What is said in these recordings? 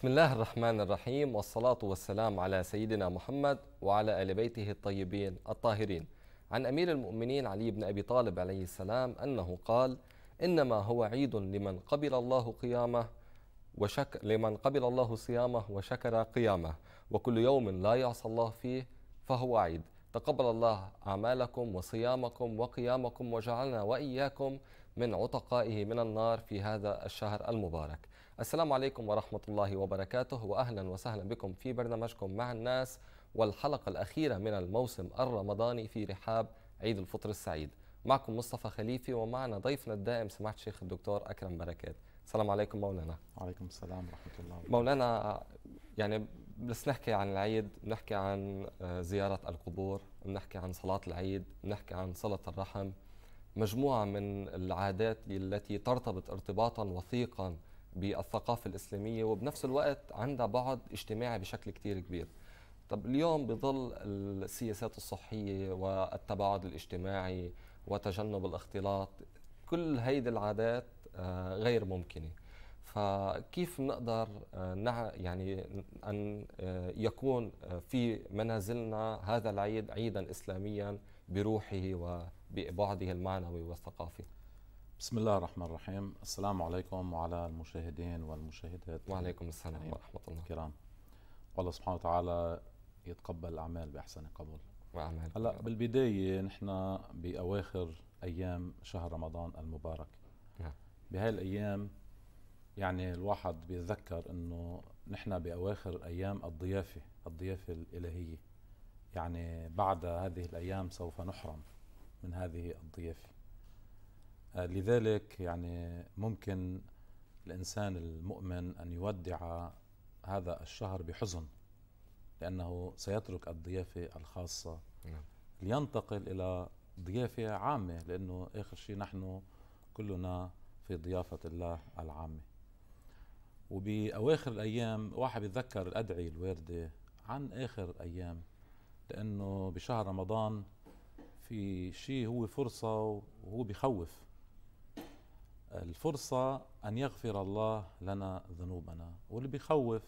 بسم الله الرحمن الرحيم والصلاة والسلام على سيدنا محمد وعلى آل بيته الطيبين الطاهرين عن أمير المؤمنين علي بن أبي طالب عليه السلام أنه قال إنما هو عيد لمن قبل الله قيامه وشك لمن قبل الله صيامه وشكر قيامه وكل يوم لا يعصى الله فيه فهو عيد تقبل الله أعمالكم وصيامكم وقيامكم وجعلنا وإياكم من عتقائه من النار في هذا الشهر المبارك السلام عليكم ورحمة الله وبركاته وأهلا وسهلا بكم في برنامجكم مع الناس والحلقة الأخيرة من الموسم الرمضاني في رحاب عيد الفطر السعيد معكم مصطفى خليفي ومعنا ضيفنا الدائم سماحة الشيخ الدكتور أكرم بركات السلام عليكم مولانا وعليكم السلام ورحمة الله وبركاته مولانا يعني بس نحكي عن العيد بنحكي عن آه، زيارة القبور بنحكي عن صلاة العيد بنحكي عن صلة الرحم مجموعة من العادات التي ترتبط ارتباطا وثيقا بالثقافه الاسلاميه وبنفس الوقت عندها بعد اجتماعي بشكل كتير كبير طب اليوم بظل السياسات الصحيه والتباعد الاجتماعي وتجنب الاختلاط كل هيدي العادات آه، غير ممكنه فكيف نقدر آه، يعني ان آه، يكون في منازلنا هذا العيد عيدا اسلاميا بروحه وبعده المعنوي والثقافي بسم الله الرحمن الرحيم السلام عليكم وعلى المشاهدين والمشاهدات وعليكم السلام ورحمة الله الكرام والله سبحانه وتعالى يتقبل الأعمال بأحسن قبول وأعمال هلا بالبداية نحن بأواخر أيام شهر رمضان المبارك نعم. بهاي الأيام يعني الواحد بيتذكر أنه نحن بأواخر أيام الضيافة الضيافة الإلهية يعني بعد هذه الأيام سوف نحرم من هذه الضيافة آه، لذلك يعني ممكن الإنسان المؤمن أن يودع هذا الشهر بحزن لأنه سيترك الضيافة الخاصة نعم. لينتقل إلى ضيافة عامة لأنه آخر شيء نحن كلنا في ضيافة الله العامة وبأواخر الأيام واحد يتذكر الأدعية الواردة عن آخر الأيام لأنه بشهر رمضان في شيء هو فرصة وهو بخوف الفرصة أن يغفر الله لنا ذنوبنا واللي بيخوف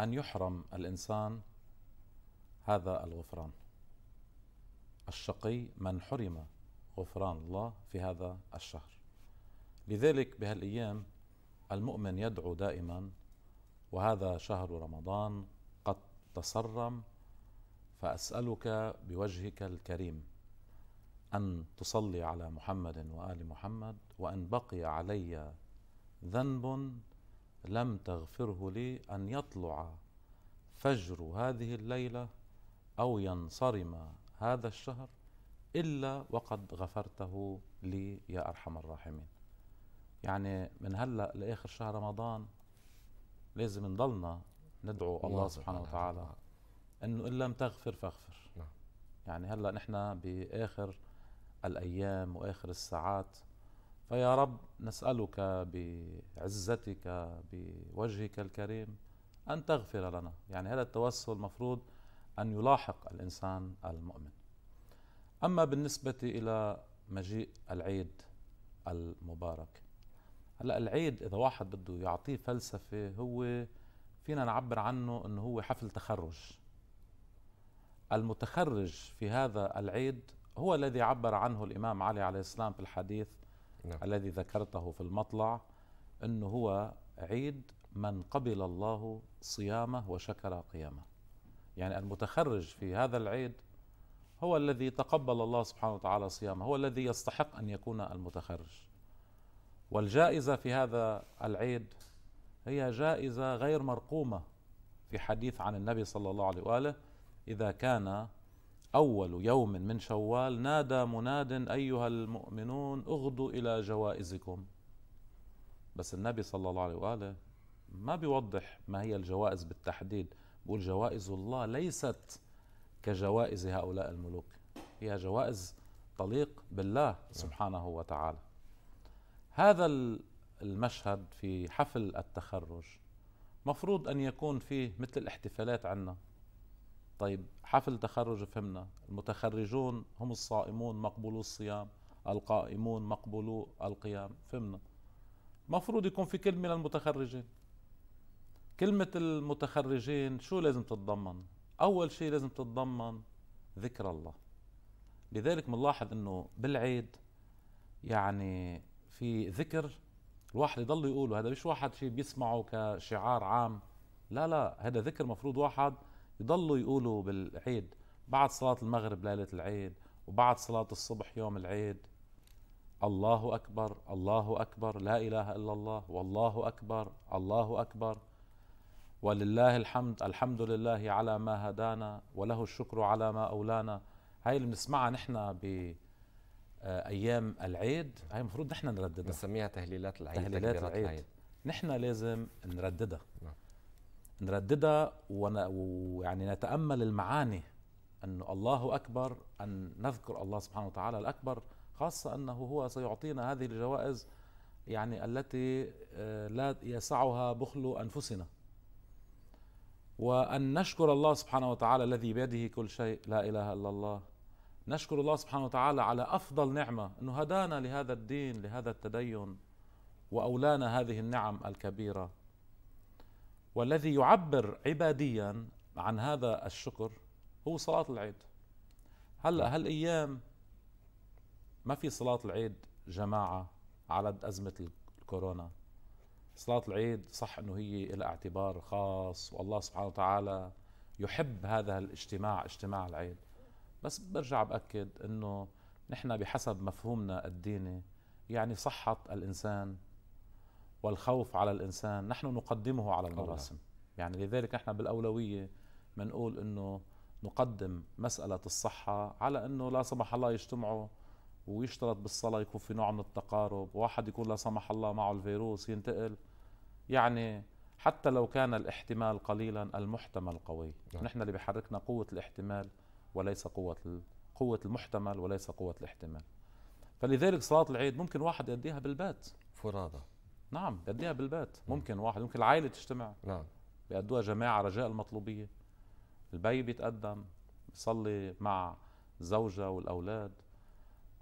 أن يحرم الإنسان هذا الغفران الشقي من حرم غفران الله في هذا الشهر لذلك بهالأيام المؤمن يدعو دائما وهذا شهر رمضان قد تصرم فأسألك بوجهك الكريم ان تصلي على محمد وال محمد وان بقي علي ذنب لم تغفره لي ان يطلع فجر هذه الليله او ينصرم هذا الشهر الا وقد غفرته لي يا ارحم الراحمين يعني من هلا لاخر شهر رمضان لازم نضلنا ندعو الله سبحانه وتعالى انه ان لم تغفر فاغفر نعم. يعني هلا نحن باخر الأيام وآخر الساعات فيا رب نسألك بعزتك بوجهك الكريم أن تغفر لنا يعني هذا التوسل مفروض أن يلاحق الإنسان المؤمن أما بالنسبة إلى مجيء العيد المبارك هلا العيد إذا واحد بده يعطيه فلسفة هو فينا نعبر عنه أنه هو حفل تخرج المتخرج في هذا العيد هو الذي عبر عنه الإمام علي عليه السلام في الحديث نعم. الذي ذكرته في المطلع أنه هو عيد من قبل الله صيامه وشكر قيامه يعني المتخرج في هذا العيد هو الذي تقبل الله سبحانه وتعالى صيامه هو الذي يستحق أن يكون المتخرج والجائزة في هذا العيد هي جائزة غير مرقومة في حديث عن النبي صلى الله عليه وآله إذا كان أول يوم من شوال نادى مناد أيها المؤمنون اغدوا إلى جوائزكم بس النبي صلى الله عليه وآله ما بيوضح ما هي الجوائز بالتحديد بقول جوائز الله ليست كجوائز هؤلاء الملوك هي جوائز تليق بالله سبحانه وتعالى هذا المشهد في حفل التخرج مفروض أن يكون فيه مثل الاحتفالات عندنا طيب حفل تخرج فهمنا المتخرجون هم الصائمون مقبولو الصيام القائمون مقبولو القيام فهمنا مفروض يكون في كلمة للمتخرجين كلمة المتخرجين شو لازم تتضمن أول شيء لازم تتضمن ذكر الله لذلك بنلاحظ انه بالعيد يعني في ذكر الواحد يضل يقوله هذا مش واحد شيء بيسمعه كشعار عام لا لا هذا ذكر مفروض واحد يضلوا يقولوا بالعيد بعد صلاة المغرب ليلة العيد وبعد صلاة الصبح يوم العيد الله أكبر الله أكبر لا إله إلا الله والله أكبر الله أكبر ولله الحمد الحمد لله على ما هدانا وله الشكر على ما أولانا هاي اللي بنسمعها نحن ب آه، ايام العيد هاي المفروض نحن نرددها بنسميها تهليلات العيد تهليلات العيد. العيد نحن لازم نرددها نعم. نرددها ويعني نتأمل المعاني أنه الله أكبر أن نذكر الله سبحانه وتعالى الأكبر خاصة أنه هو سيعطينا هذه الجوائز يعني التي آه، لا يسعها بخل أنفسنا وأن نشكر الله سبحانه وتعالى الذي بيده كل شيء لا إله إلا الله نشكر الله سبحانه وتعالى على أفضل نعمة أنه هدانا لهذا الدين لهذا التدين وأولانا هذه النعم الكبيرة والذي يعبر عباديا عن هذا الشكر هو صلاة العيد هلا هالايام ما في صلاة العيد جماعة على أزمة الكورونا صلاة العيد صح انه هي لها اعتبار خاص والله سبحانه وتعالى يحب هذا الاجتماع اجتماع العيد بس برجع باكد انه نحن بحسب مفهومنا الديني يعني صحة الانسان والخوف على الإنسان نحن نقدمه على المراسم يعني لذلك نحن بالأولوية بنقول أنه نقدم مسألة الصحة على أنه لا سمح الله يجتمعوا ويشترط بالصلاة يكون في نوع من التقارب واحد يكون لا سمح الله معه الفيروس ينتقل يعني حتى لو كان الاحتمال قليلا المحتمل قوي نعم. نحن اللي بحركنا قوة الاحتمال وليس قوة قوة المحتمل وليس قوة الاحتمال فلذلك صلاة العيد ممكن واحد يأديها بالبات فرادى نعم بيأديها بالبيت ممكن واحد ممكن العائلة تجتمع نعم بيأدوها جماعة رجاء المطلوبية البي بيتقدم بيصلي مع الزوجة والأولاد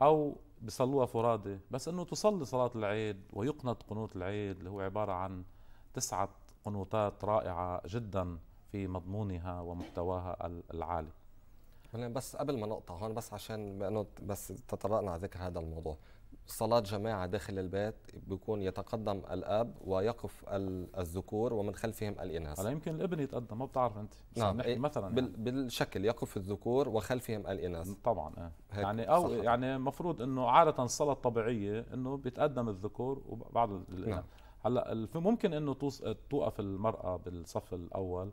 أو بيصلوها فرادى بس أنه تصلي صلاة العيد ويقنط قنوت العيد اللي هو عبارة عن تسعة قنوتات رائعة جدا في مضمونها ومحتواها العالي يعني بس قبل ما نقطع هون بس عشان بس تطرقنا على ذكر هذا الموضوع صلاة جماعة داخل البيت بيكون يتقدم الأب ويقف الذكور ومن خلفهم الإناث هلا يمكن الابن يتقدم ما بتعرف أنت نعم نحكي إيه، مثلا يعني. بالشكل يقف الذكور وخلفهم الإناث طبعا آه. يعني أو صحيح. يعني المفروض أنه عادة الصلاة الطبيعية أنه بيتقدم الذكور وبعد الإناث نعم. هلا ممكن أنه توقف المرأة بالصف الأول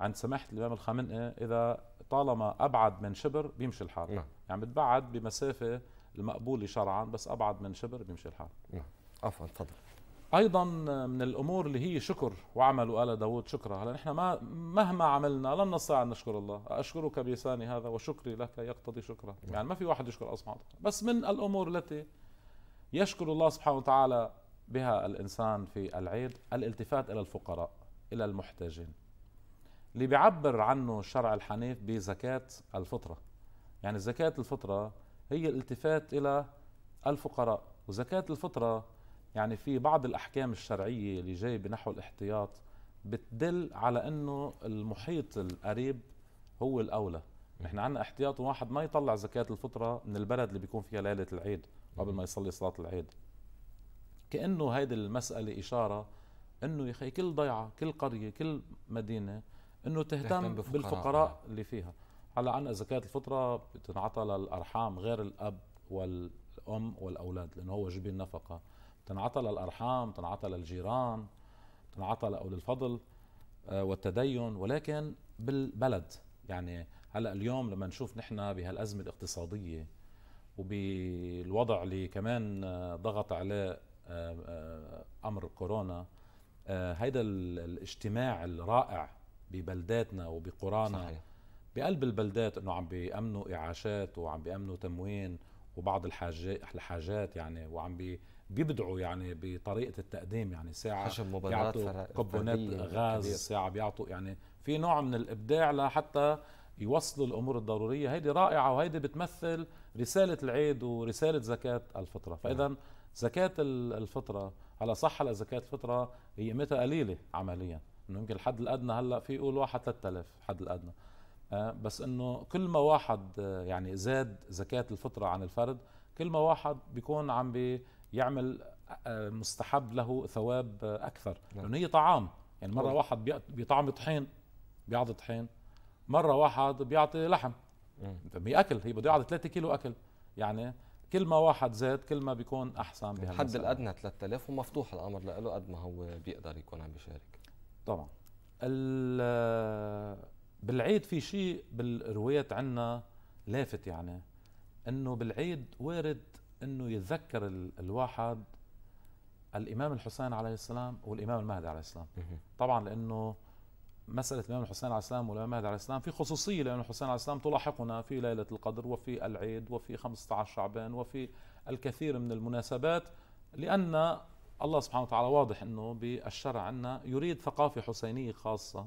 عند سماحة الإمام الخامنئي إذا طالما أبعد من شبر بيمشي الحال نعم. يعني بتبعد بمسافة المقبولة شرعا بس أبعد من شبر بيمشي الحال نعم. عفوا تفضل ايضا من الامور اللي هي شكر وعملوا ال داوود شكرا هلا نحن ما مهما عملنا لن نستطيع ان نشكر الله اشكرك بلساني هذا وشكري لك يقتضي شكرا نعم. يعني ما في واحد يشكر الله سبحانه وتعالى بس من الامور التي يشكر الله سبحانه وتعالى بها الانسان في العيد الالتفات الى الفقراء الى المحتاجين اللي بيعبر عنه الشرع الحنيف بزكاه الفطره يعني زكاه الفطره هي الالتفات الى الفقراء وزكاة الفطرة يعني في بعض الأحكام الشرعية اللي جاي بنحو الاحتياط بتدل على أنه المحيط القريب هو الأولى نحن عندنا احتياط واحد ما يطلع زكاة الفطرة من البلد اللي بيكون فيها ليلة العيد قبل ما يصلي صلاة العيد كأنه هيدي المسألة إشارة أنه يا أخي كل ضيعة كل قرية كل مدينة أنه تهتم بالفقراء آه. اللي فيها هلا عنا زكاة الفطرة بتنعطى للأرحام غير الأب والأم والأولاد لأنه هو جبين النفقة بتنعطى للأرحام بتنعطى للجيران بتنعطى لأولي الفضل آه، والتدين ولكن بالبلد يعني هلا اليوم لما نشوف نحن بهالأزمة الاقتصادية وبالوضع اللي كمان آه، ضغط عليه آه، أمر كورونا هيدا الاجتماع الرائع ببلداتنا وبقرانا صحيح. بقلب البلدات انه عم بيامنوا اعاشات وعم بيامنوا تموين وبعض الحاجات الحاجات يعني وعم بي بيبدعوا يعني بطريقه التقديم يعني ساعه حجم مبادرات كوبونات غاز كبير. ساعه بيعطوا يعني في نوع من الابداع لحتى يوصلوا الامور الضروريه هيدي رائعه وهيدي بتمثل رساله العيد ورساله زكاه الفطره نعم. فاذا زكاه الفطره هلا صح هلا زكاه الفطره هي قيمتها قليله عمليا انه يمكن الحد الادنى هلا في يقول واحد 3000 الحد الادنى آه، بس انه كل ما واحد آه، يعني زاد زكاه الفطره عن الفرد كل ما واحد بيكون عم بيعمل آه، مستحب له ثواب اكثر نعم. لانه يعني هي طعام يعني مره واحد بيطعم طحين بيعطي طحين مره واحد بيعطي لحم هي اكل هي بده يعطي 3 كيلو اكل يعني كل ما واحد زاد كل ما بيكون احسن نعم. بهالمسألة الحد الادنى 3000 ومفتوح الامر له قد ما هو بيقدر يكون عم بيشارك طبعا بالعيد في شيء بالروايات عنا لافت يعني انه بالعيد وارد انه يتذكر الواحد الامام الحسين عليه السلام والامام المهدي عليه السلام طبعا لانه مسألة الإمام الحسين عليه السلام والإمام المهدي عليه السلام في خصوصية لأن الحسين عليه السلام تلاحقنا في ليلة القدر وفي العيد وفي 15 شعبان وفي الكثير من المناسبات لأن الله سبحانه وتعالى واضح أنه بالشرع عنا يريد ثقافة حسينية خاصة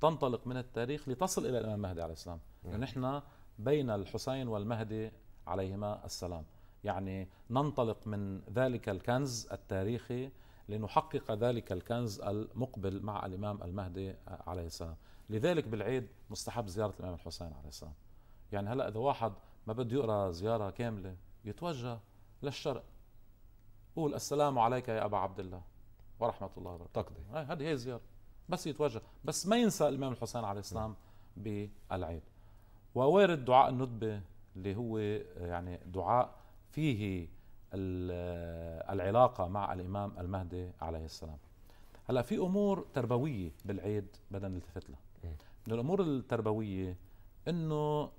تنطلق من التاريخ لتصل الى الامام المهدي عليه السلام نعم. يعني نحن بين الحسين والمهدي عليهما السلام يعني ننطلق من ذلك الكنز التاريخي لنحقق ذلك الكنز المقبل مع الامام المهدي عليه السلام لذلك بالعيد مستحب زياره الامام الحسين عليه السلام يعني هلا اذا واحد ما بده يقرا زياره كامله يتوجه للشرق قول السلام عليك يا ابا عبد الله ورحمه الله وبركاته تقضي هذه هي الزياره بس يتوجه بس ما ينسى الإمام الحسين عليه السلام بالعيد ووارد دعاء الندبة اللي هو يعني دعاء فيه العلاقة مع الإمام المهدي عليه السلام هلا في أمور تربوية بالعيد بدنا نلتفت لها من الأمور التربوية إنه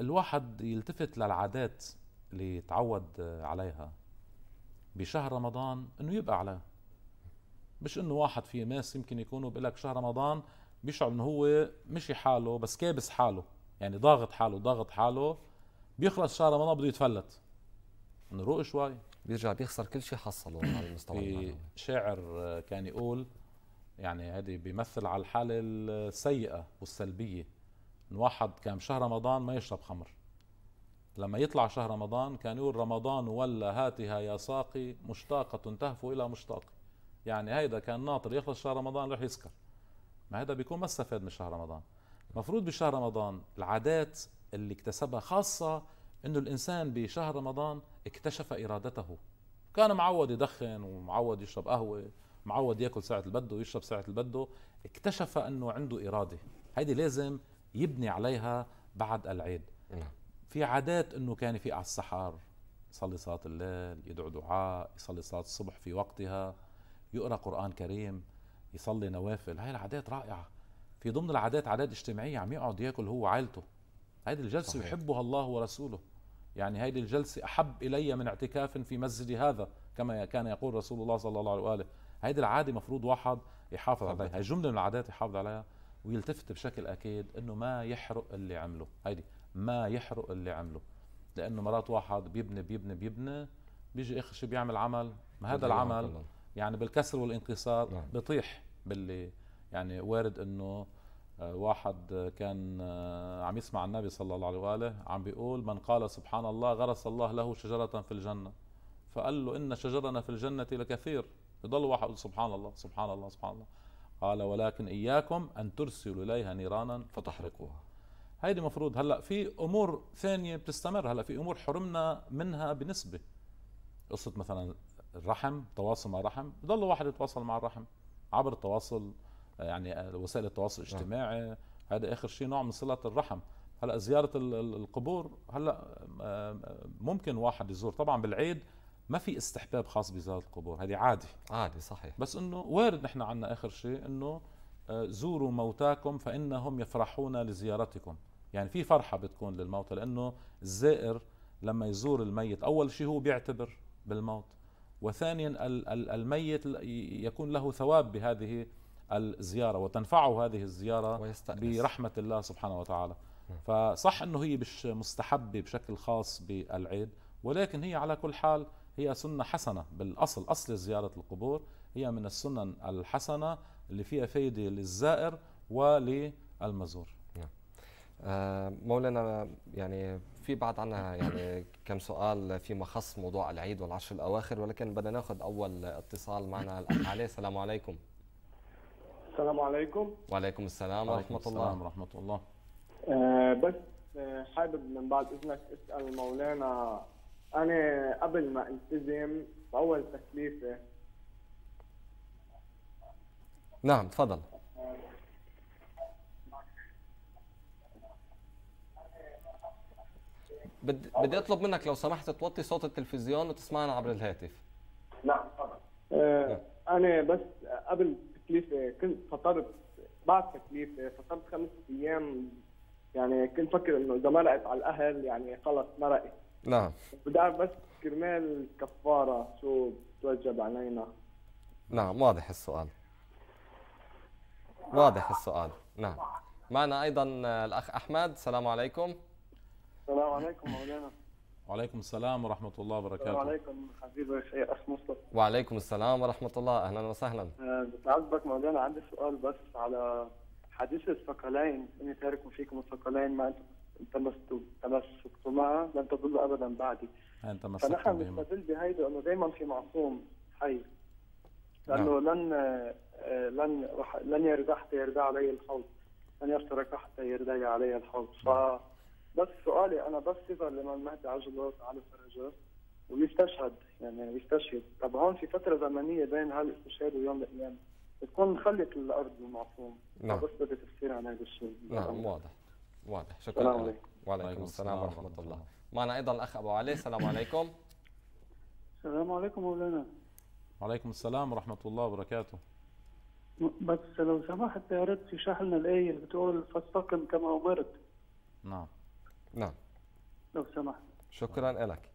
الواحد يلتفت للعادات اللي تعود عليها بشهر رمضان إنه يبقى عليها مش انه واحد في ناس يمكن يكونوا بيقول لك شهر رمضان بيشعر انه هو مشي حاله بس كابس حاله يعني ضاغط حاله ضاغط حاله بيخلص شهر رمضان بده يتفلت انه روق شوي بيرجع بيخسر كل شيء حصله على المستوى في شاعر كان يقول يعني هذه بيمثل على الحالة السيئة والسلبية إن واحد كان شهر رمضان ما يشرب خمر لما يطلع شهر رمضان كان يقول رمضان ولا هاتها يا ساقي مشتاقة تهفو إلى مشتاق يعني هيدا كان ناطر يخلص شهر رمضان رح يسكر ما هيدا بيكون ما استفاد من شهر رمضان مفروض بشهر رمضان العادات اللي اكتسبها خاصة انه الانسان بشهر رمضان اكتشف ارادته كان معود يدخن ومعود يشرب قهوة معود ياكل ساعة اللي بده ويشرب ساعة اللي بده اكتشف انه عنده ارادة هيدي لازم يبني عليها بعد العيد نعم. في عادات انه كان يفيق على السحر يصلي صلاة الليل يدعو دعاء يصلي صلاة الصبح في وقتها يقرا قران كريم يصلي نوافل هاي العادات رائعه في ضمن العادات عادات اجتماعيه عم يعني يقعد ياكل هو وعائلته هيدي الجلسه صحيح. يحبها الله ورسوله يعني هيدي الجلسه احب الي من اعتكاف في مسجدي هذا كما كان يقول رسول الله صلى الله عليه واله هيدي العاده مفروض واحد يحافظ عليها هي جمله من العادات يحافظ عليها ويلتفت بشكل اكيد انه ما يحرق اللي عمله هيدي ما يحرق اللي عمله لانه مرات واحد بيبني بيبني بيبني بيجي اخر شيء بيعمل عمل ما هذا العمل يعني بالكسر والانكسار نعم. بطيح باللي يعني وارد انه آه، واحد آه، كان آه، عم يسمع النبي صلى الله عليه واله عم بيقول من قال سبحان الله غرس الله له شجره في الجنه فقال له ان شجرنا في الجنه لكثير يضل واحد يقول سبحان الله سبحان الله سبحان الله قال ولكن اياكم ان ترسلوا اليها نيرانا فتحرقوها هيدي مفروض هلا في امور ثانيه بتستمر هلا في امور حرمنا منها بنسبه قصه مثلا الرحم تواصل مع الرحم يضل واحد يتواصل مع الرحم عبر التواصل آه، يعني آه، وسائل التواصل الاجتماعي هذا اخر شيء نوع من صله الرحم هلا زياره القبور هلا آه، ممكن واحد يزور طبعا بالعيد ما في استحباب خاص بزياره القبور هذه عادي عادي صحيح بس انه وارد نحن عندنا اخر شيء انه زوروا موتاكم فانهم يفرحون لزيارتكم يعني في فرحه بتكون للموتى لانه الزائر لما يزور الميت اول شيء هو بيعتبر بالموت وثانيا الميت يكون له ثواب بهذه الزيارة وتنفعه هذه الزيارة ويستأنس. برحمة الله سبحانه وتعالى نعم. فصح أنه هي مش مستحبة بشكل خاص بالعيد ولكن هي على كل حال هي سنة حسنة بالأصل أصل زيارة القبور هي من السنن الحسنة اللي فيها فايدة للزائر وللمزور آه، مولانا يعني في بعد عنا يعني كم سؤال فيما خص موضوع العيد والعشر الاواخر ولكن بدنا ناخذ اول اتصال معنا الاخ علي السلام عليكم السلام عليكم وعليكم السلام ورحمه الله السلام ورحمه الله أه بس آه، حابب من بعد اذنك اسال مولانا انا قبل ما التزم اول تكليفه نعم تفضل آه، بدي بدي اطلب منك لو سمحت توطي صوت التلفزيون وتسمعنا عبر الهاتف نعم طبعا آه، نعم. انا بس قبل تكليفه آه، كنت فطرت بعد تكليفه آه، فطرت خمس ايام يعني كنت فكر انه اذا مرقت على الاهل يعني خلص مرقت نعم بدي اعرف بس كرمال كفاره شو بتوجب علينا نعم واضح السؤال واضح السؤال نعم معنا ايضا الاخ احمد السلام عليكم السلام عليكم مولانا وعليكم السلام ورحمة الله وبركاته. وعليكم عليكم حبيبي الشيخ أخ مصطفى. وعليكم السلام ورحمة الله، أهلا وسهلا. آه، بتعذبك مولانا عندي سؤال بس على حديث الثقلين إني تارك فيكم الثقلين ما أنتم تمسكتما لن تضل أبدا بعدي. أنت مسكت فنحن نستدل بهيدا إنه دائما في معصوم حي. نعم. لأنه نعم. لن آه، لن رح لن يرجع حتى يرجع علي الحوض. لن يشترك حتى يرجع علي الحوض. ف... بس سؤالي انا بس صفر لمن مهدي عجلوت على فرجات ويستشهد يعني يستشهد طب هون في فتره زمنيه بين هالاستشهاد ويوم القيامه بتكون خلت الارض المعصوم نعم بس بدي تفسير عن هذا الشيء نعم واضح واضح شكرا عليكم وعليكم السلام ورحمه الله معنا ايضا الاخ ابو علي السلام عليكم السلام عليكم مولانا وعليكم السلام ورحمه الله وبركاته بس لو سمحت يا ريت تشرح لنا الايه اللي بتقول فاستقم كما امرت نعم نعم لو سمحت شكرا لك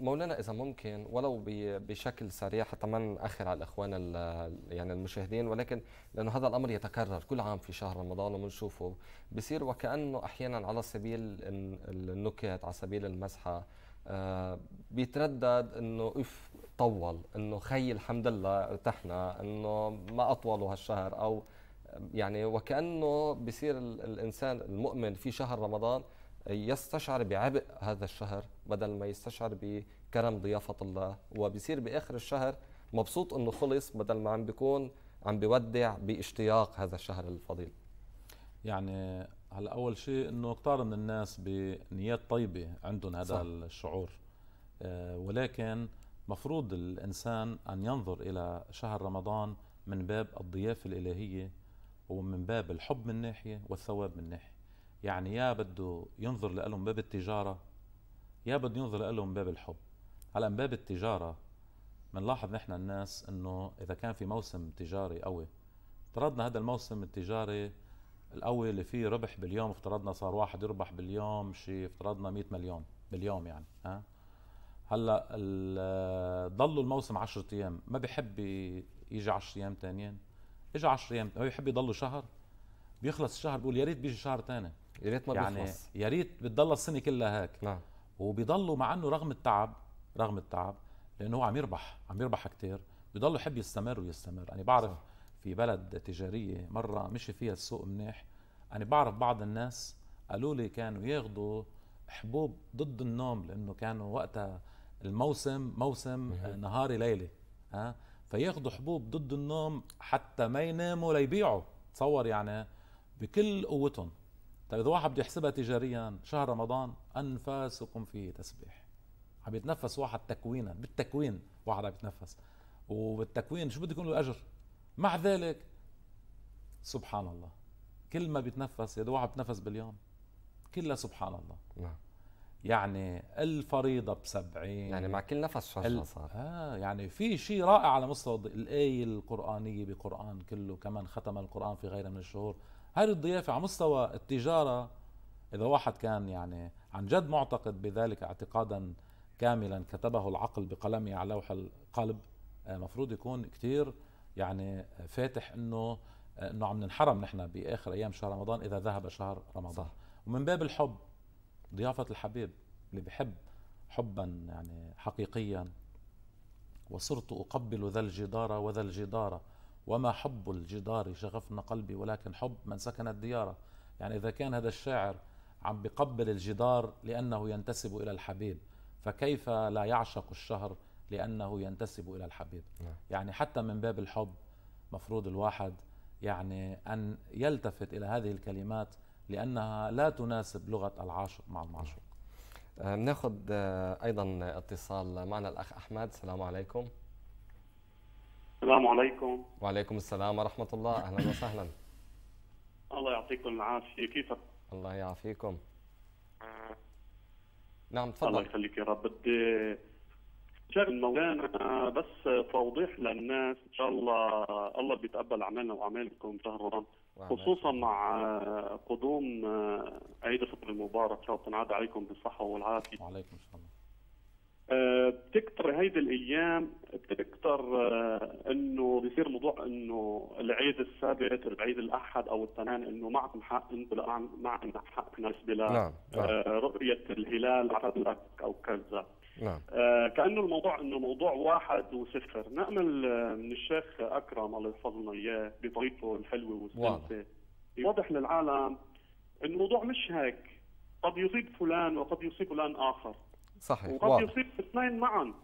مولانا اذا ممكن ولو بشكل سريع حتى ما ناخر على الاخوان يعني المشاهدين ولكن لانه هذا الامر يتكرر كل عام في شهر رمضان وبنشوفه بصير وكانه احيانا على سبيل النكات على سبيل المزحه آه، بيتردد انه اف طول انه خي الحمد لله ارتحنا انه ما اطولوا هالشهر او يعني وكانه بصير الانسان المؤمن في شهر رمضان يستشعر بعبء هذا الشهر بدل ما يستشعر بكرم ضيافه الله وبصير باخر الشهر مبسوط انه خلص بدل ما عم بيكون عم بيودع باشتياق هذا الشهر الفضيل يعني هلا اول شيء انه كثار من الناس بنيات طيبه عندهم هذا صح. الشعور آه، ولكن مفروض الانسان ان ينظر الى شهر رمضان من باب الضيافه الالهيه ومن باب الحب من ناحيه والثواب من ناحيه يعني يا بده ينظر لهم باب التجاره يا بده ينظر لهم باب الحب هلا من باب التجاره بنلاحظ نحن الناس انه اذا كان في موسم تجاري قوي افترضنا هذا الموسم التجاري القوي اللي فيه ربح باليوم افترضنا صار واحد يربح باليوم شيء افترضنا 100 مليون باليوم يعني ها هلا ضلوا الموسم 10 ايام ما بحب يجي 10 ايام ثانيين اجى 10 ايام هو يحب يضل شهر بيخلص الشهر بيقول يا ريت بيجي شهر ثاني يا ريت ما يعني بيخلص يا ريت بتضل السنه كلها هيك نعم وبيضلوا مع انه رغم التعب رغم التعب لانه هو عم يربح عم يربح كثير بيضلوا يحب يستمر ويستمر انا يعني بعرف صح. في بلد تجاريه مره مشي فيها السوق منيح انا يعني بعرف بعض الناس قالوا لي كانوا ياخذوا حبوب ضد النوم لانه كانوا وقتها الموسم موسم نهاري ليلي ها فياخدوا حبوب ضد النوم حتى ما يناموا ليبيعوا تصور يعني بكل قوتهم طيب اذا واحد بده يحسبها تجاريا شهر رمضان انفاسكم فيه تسبيح عم يتنفس واحد تكوينا بالتكوين واحد عم يتنفس وبالتكوين شو بده يكون له اجر مع ذلك سبحان الله كل ما بيتنفس يا واحد بتنفس باليوم كلها سبحان الله نعم يعني الفريضة بسبعين يعني مع كل نفس ال... صار آه يعني في شيء رائع على مستوى الآية القرآنية بقرآن كله كمان ختم القرآن في غيره من الشهور هاي الضيافة على مستوى التجارة إذا واحد كان يعني عن جد معتقد بذلك اعتقادا كاملا كتبه العقل بقلمه على لوح القلب آه، مفروض يكون كتير يعني فاتح انه آه، انه عم ننحرم نحن باخر ايام شهر رمضان اذا ذهب شهر رمضان صح. ومن باب الحب ضيافة الحبيب اللي بحب حبا يعني حقيقيا وصرت أقبل ذا الجدار وذا الجدار وما حب الجدار شغفنا قلبي ولكن حب من سكن الديار يعني إذا كان هذا الشاعر عم بقبل الجدار لأنه ينتسب إلى الحبيب فكيف لا يعشق الشهر لأنه ينتسب إلى الحبيب نعم. يعني حتى من باب الحب مفروض الواحد يعني أن يلتفت إلى هذه الكلمات لأنها لا تناسب لغة العاشق مع المعشوق آه، بناخذ آه، أيضا اتصال معنا الأخ أحمد السلام عليكم السلام عليكم وعليكم السلام ورحمة الله أهلا وسهلا الله يعطيكم العافية كيفك؟ الله يعافيكم آه. نعم تفضل الله يخليك يا رب بدي شغل مولانا بس توضيح للناس ان شاء الله الله بيتقبل اعمالنا واعمالكم شهر رمضان خصوصا مع آه، قدوم آه، عيد الفطر المبارك الله تنعاد عليكم بالصحة والعافية وعليكم السلام آه، بتكتر هيدي الايام بتكتر انه بيصير موضوع انه العيد السابت العيد الاحد او الاثنين انه معكم حق انتم لا حق بالنسبه بلا نعم. نعم. رؤيه الهلال عدد او كذا نعم. آه كانه الموضوع انه موضوع واحد وصفر نامل آه، من الشيخ اكرم الله يحفظ لنا اياه بطريقته الحلوه والسلسه يوضح للعالم ان الموضوع مش هيك قد يصيب فلان وقد يصيب فلان اخر صحيح وقد واضح. يصيب اثنين معا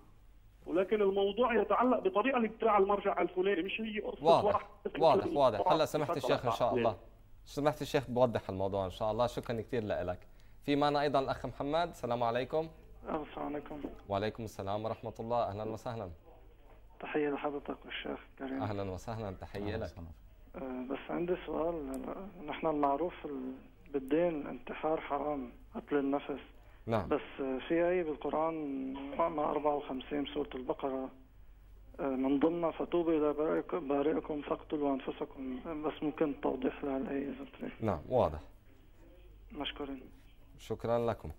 ولكن الموضوع يتعلق بطريقه اللي المرجع الفلاني مش هي قصه واضح واحد واضح واضح هلا سمحت الشيخ ان شاء الله سمحت الشيخ بوضح الموضوع ان شاء الله شكرا كثير لك في معنا ايضا الاخ محمد السلام عليكم السلام عليكم وعليكم السلام ورحمه الله اهلا وسهلا تحيه لحضرتك والشيخ كريم اهلا وسهلا تحيه لك أه بس عندي سؤال نحن المعروف بالدين الانتحار حرام قتل النفس نعم بس في آية بالقرآن رقم 54 سورة البقرة أه، من ضمنها فتوبوا إلى بارئكم فاقتلوا أنفسكم بس ممكن توضيح لها الآية نعم واضح مشكورين شكرا لكم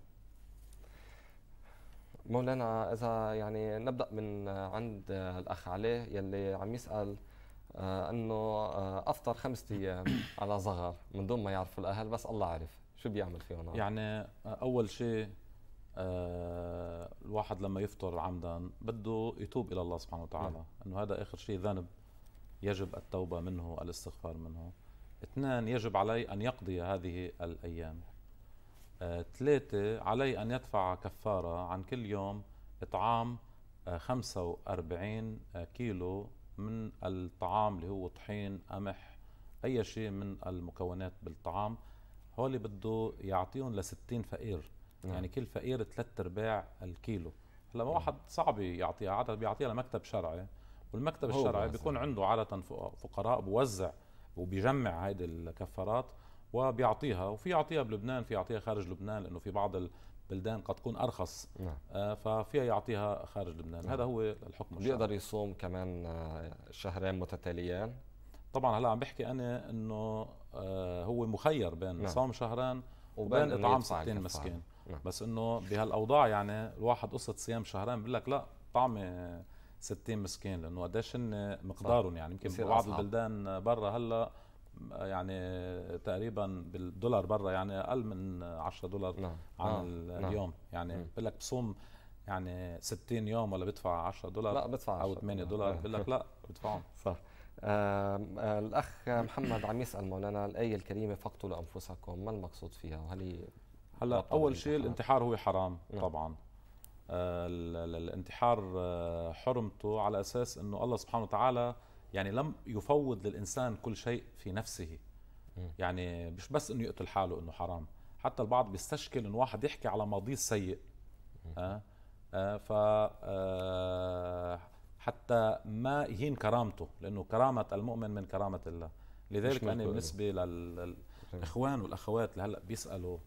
مولانا اذا يعني نبدا من عند الاخ عليه يلي عم يسال آه، انه آه، افطر خمسة ايام على صغر من دون ما يعرفوا الاهل بس الله عرف شو بيعمل فيهم يعني آه، اول شيء الواحد لما يفطر عمدا بده يتوب الى الله سبحانه وتعالى نعم. انه هذا اخر شيء ذنب يجب التوبه منه الاستغفار منه اثنان يجب عليه ان يقضي هذه الايام ثلاثة علي أن يدفع كفارة عن كل يوم إطعام 45 آه، آه، كيلو من الطعام اللي هو طحين قمح أي شيء من المكونات بالطعام هولي بده يعطيهم ل 60 فقير نعم. يعني كل فقير ثلاث أرباع الكيلو هلا واحد صعب يعطيها عادة بيعطيها لمكتب شرعي والمكتب الشرعي بيكون عنده عادة فقراء بوزع وبيجمع هيدي الكفارات وبيعطيها وفي يعطيها بلبنان في يعطيها خارج لبنان لانه في بعض البلدان قد تكون ارخص نعم. آه ففيها يعطيها خارج لبنان نعم. هذا هو الحكم بيقدر يصوم كمان آه، شهرين متتاليين طبعا هلا عم بحكي انا انه آه هو مخير بين نعم. صوم شهرين وبين اطعام 60 مسكين نعم. بس انه بهالاوضاع يعني الواحد قصه صيام شهرين بقول لك لا طعمه 60 مسكين لانه قديش هن مقدارهم يعني يمكن بعض البلدان برا هلا يعني تقريبا بالدولار برا يعني اقل من 10 دولار نعم. عن آه، نعم. اليوم يعني بقول لك بصوم يعني 60 يوم ولا بدفع 10 دولار لا بدفع 10 او 8 دولار آه. بقول لك لا بدفعهم صح آه الاخ محمد عم يسال مولانا الايه الكريمه فاقتلوا انفسكم ما المقصود فيها وهل هلا اول شيء الانتحار هو حرام نعم. طبعا آه الانتحار آه، حرمته على اساس انه الله سبحانه وتعالى يعني لم يفوض للإنسان كل شيء في نفسه يعني مش بس انه يقتل حاله انه حرام حتى البعض بيستشكل انه واحد يحكي على ماضيه السيء آه آه ف آه حتى ما يهين كرامته لانه كرامه المؤمن من كرامه الله لذلك يعني انا بالنسبه للاخوان والاخوات اللي هلا بيسالوا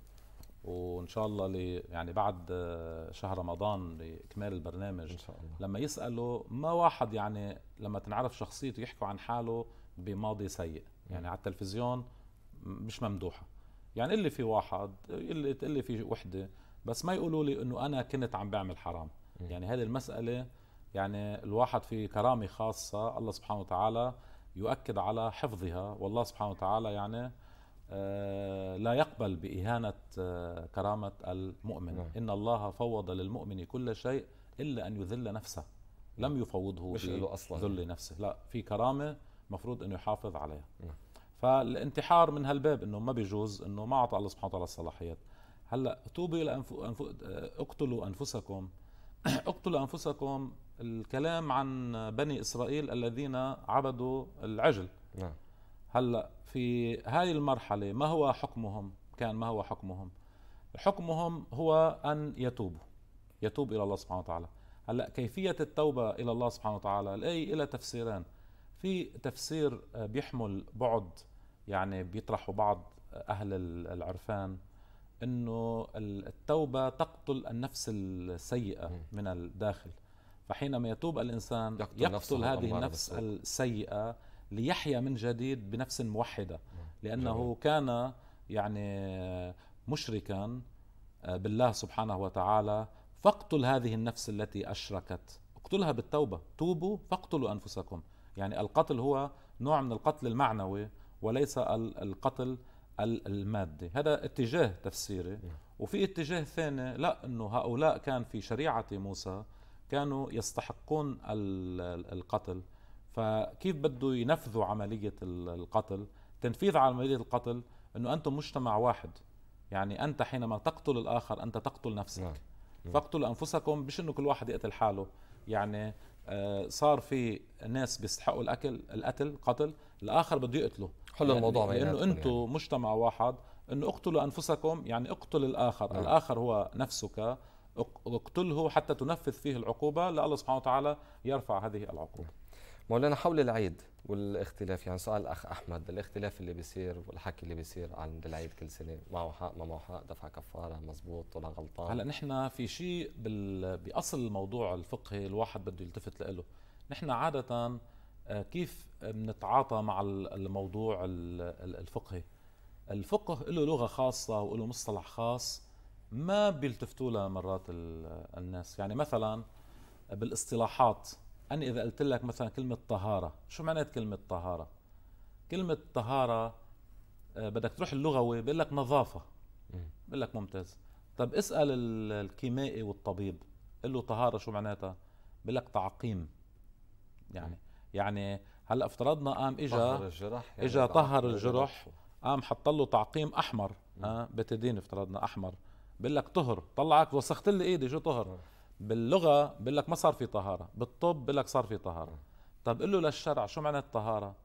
وان شاء الله لي يعني بعد آه، شهر رمضان لاكمال البرنامج إن شاء الله. لما يسالوا ما واحد يعني لما تنعرف شخصيته يحكوا عن حاله بماضي سيء يعني على التلفزيون مش ممدوحه يعني اللي في واحد اللي اللي في وحده بس ما يقولوا لي انه انا كنت عم بعمل حرام يعني هذه المساله يعني الواحد في كرامه خاصه الله سبحانه وتعالى يؤكد على حفظها والله سبحانه وتعالى يعني آه، لا يقبل بإهانة آه، كرامة المؤمن نعم. إن الله فوض للمؤمن كل شيء إلا أن يذل نفسه لم يفوضه مش له أصلا ذل نفسه لا في كرامة مفروض أنه يحافظ عليها نعم. فالانتحار من هالباب أنه ما بيجوز أنه ما أعطى الله سبحانه وتعالى الصلاحيات هلا توبوا إلى أنف... أنف... اقتلوا أنفسكم اقتلوا أنفسكم الكلام عن بني إسرائيل الذين عبدوا العجل نعم. هلا في هاي المرحله ما هو حكمهم كان ما هو حكمهم حكمهم هو ان يتوبوا يتوب الى الله سبحانه وتعالى هلا كيفيه التوبه الى الله سبحانه وتعالى الاي الى تفسيران في تفسير آه، بيحمل بعد يعني بيطرحوا بعض اهل العرفان انه التوبه تقتل النفس السيئه من الداخل فحينما يتوب الانسان يقتل, يقتل هذه النفس السيئه ليحيا من جديد بنفس موحدة لأنه جميل. كان يعني مشركا آه، بالله سبحانه وتعالى فاقتل هذه النفس التي أشركت اقتلها بالتوبة توبوا فاقتلوا أنفسكم يعني القتل هو نوع من القتل المعنوي وليس القتل المادي هذا اتجاه تفسيري نعم. وفي اتجاه ثاني لا انه هؤلاء كان في شريعه موسى كانوا يستحقون القتل فكيف بده ينفذوا عملية القتل تنفيذ عملية القتل أنه أنتم مجتمع واحد يعني أنت حينما تقتل الآخر أنت تقتل نفسك نعم. نعم. فاقتلوا أنفسكم مش أنه كل واحد يقتل حاله يعني آه، صار في ناس بيستحقوا الاكل القتل قتل الاخر بده يقتله حل يعني الموضوع لانه انتم يعني. مجتمع واحد انه اقتلوا انفسكم يعني اقتل الاخر آه. الاخر هو نفسك اقتله حتى تنفذ فيه العقوبه لله سبحانه وتعالى يرفع هذه العقوبه مولانا حول العيد والاختلاف يعني سؤال الاخ احمد الاختلاف اللي بيصير والحكي اللي بيصير عند العيد كل سنه معه حق ما معه حق دفع كفاره مزبوط طلع غلطان هلا نحن في شيء بال... باصل الموضوع الفقهي الواحد بده يلتفت له نحن عاده آه، كيف بنتعاطى مع الموضوع الفقهي الفقه له لغه خاصه وله مصطلح خاص ما بيلتفتوا لها مرات الناس يعني مثلا بالاصطلاحات أنا إذا قلت لك مثلا كلمة طهارة شو معنات كلمة طهارة كلمة طهارة آه، بدك تروح اللغوي بيقول لك نظافة بيقول لك ممتاز طب اسأل الكيمائي والطبيب قل له طهارة شو معناتها بيقول لك تعقيم يعني يعني هلا افترضنا قام اجى طهر الجرح يعني اجى طهر الجرح قام حط له تعقيم احمر ها بتدين افترضنا احمر بقول لك طهر طلعك وسخت لي ايدي شو طهر باللغه بقول لك ما صار في طهاره بالطب بقول لك صار في طهاره طب قل له للشرع شو معنى الطهاره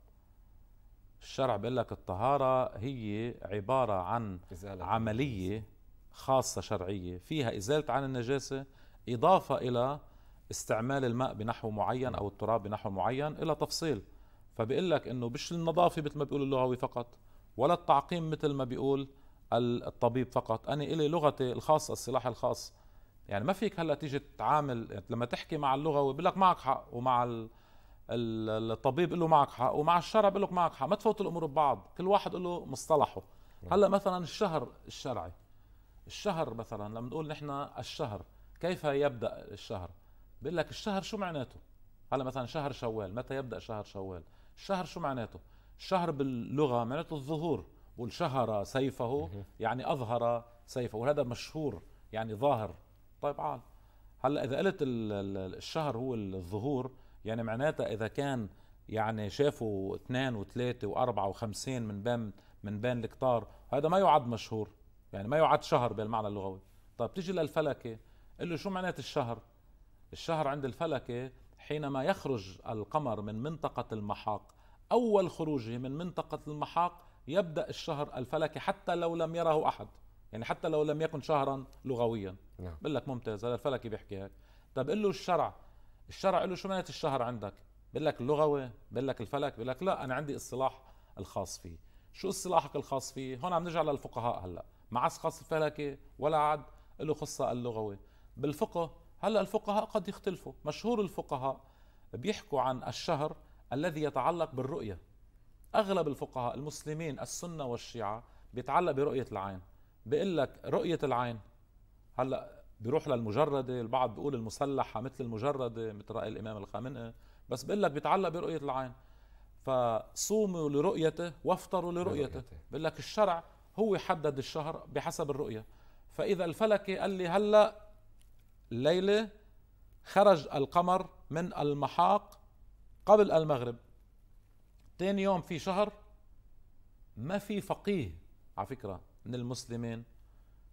الشرع بقول لك الطهاره هي عباره عن إزالة عمليه خاصه شرعيه فيها ازاله عن النجاسه اضافه الى استعمال الماء بنحو معين او التراب بنحو معين الى تفصيل فبقول لك انه مش النظافه مثل ما بيقول اللغوي فقط ولا التعقيم مثل ما بيقول الطبيب فقط انا الي لغتي الخاصه السلاح الخاص يعني ما فيك هلا تيجي تعامل لما تحكي مع اللغوي بقول لك معك حق ومع الطبيب له معك حق ومع الشرع بقول لك معك حق ما تفوت الامور ببعض كل واحد له مصطلحه نعم. هلا مثلا الشهر الشرعي الشهر مثلا لما نقول نحن الشهر كيف يبدا الشهر بقول لك الشهر شو معناته هلا مثلا شهر شوال متى يبدا شهر شوال الشهر شو معناته الشهر باللغه معناته الظهور والشهر سيفه يعني اظهر سيفه وهذا مشهور يعني ظاهر طيب عال هلا اذا قلت الشهر هو الظهور يعني معناتها اذا كان يعني شافوا اثنين وثلاثه واربعه وخمسين من بين من بين الكتار هذا ما يعد مشهور يعني ما يعد شهر بالمعنى اللغوي طيب تيجي للفلكه قل له شو معنات الشهر الشهر عند الفلكه حينما يخرج القمر من منطقه المحاق اول خروجه من منطقه المحاق يبدا الشهر الفلكي حتى لو لم يره احد يعني حتى لو لم يكن شهرا لغويا نعم بقول لك ممتاز هذا الفلكي بيحكي هيك طب قل له الشرع الشرع قل له شو معنى الشهر عندك بقول لك اللغوي بقول لك الفلك بقول لك لا انا عندي اصطلاح الخاص فيه شو اصطلاحك الخاص فيه هون عم نرجع للفقهاء هلا ما عاد خاص الفلكي ولا عاد له خصة اللغوي بالفقه هلا الفقهاء قد يختلفوا مشهور الفقهاء بيحكوا عن الشهر الذي يتعلق بالرؤية أغلب الفقهاء المسلمين السنة والشيعة بيتعلق برؤية العين بقول لك رؤيه العين هلا بيروح للمجرده البعض بيقول المسلحه مثل المجرده مثل راي الامام الخامنئي بس بقول لك بيتعلق برؤيه العين فصوموا لرؤيته وافطروا لرؤيته بقول لك الشرع هو حدد الشهر بحسب الرؤيه فاذا الفلكي قال لي هلا الليله خرج القمر من المحاق قبل المغرب تاني يوم في شهر ما في فقيه على فكره من المسلمين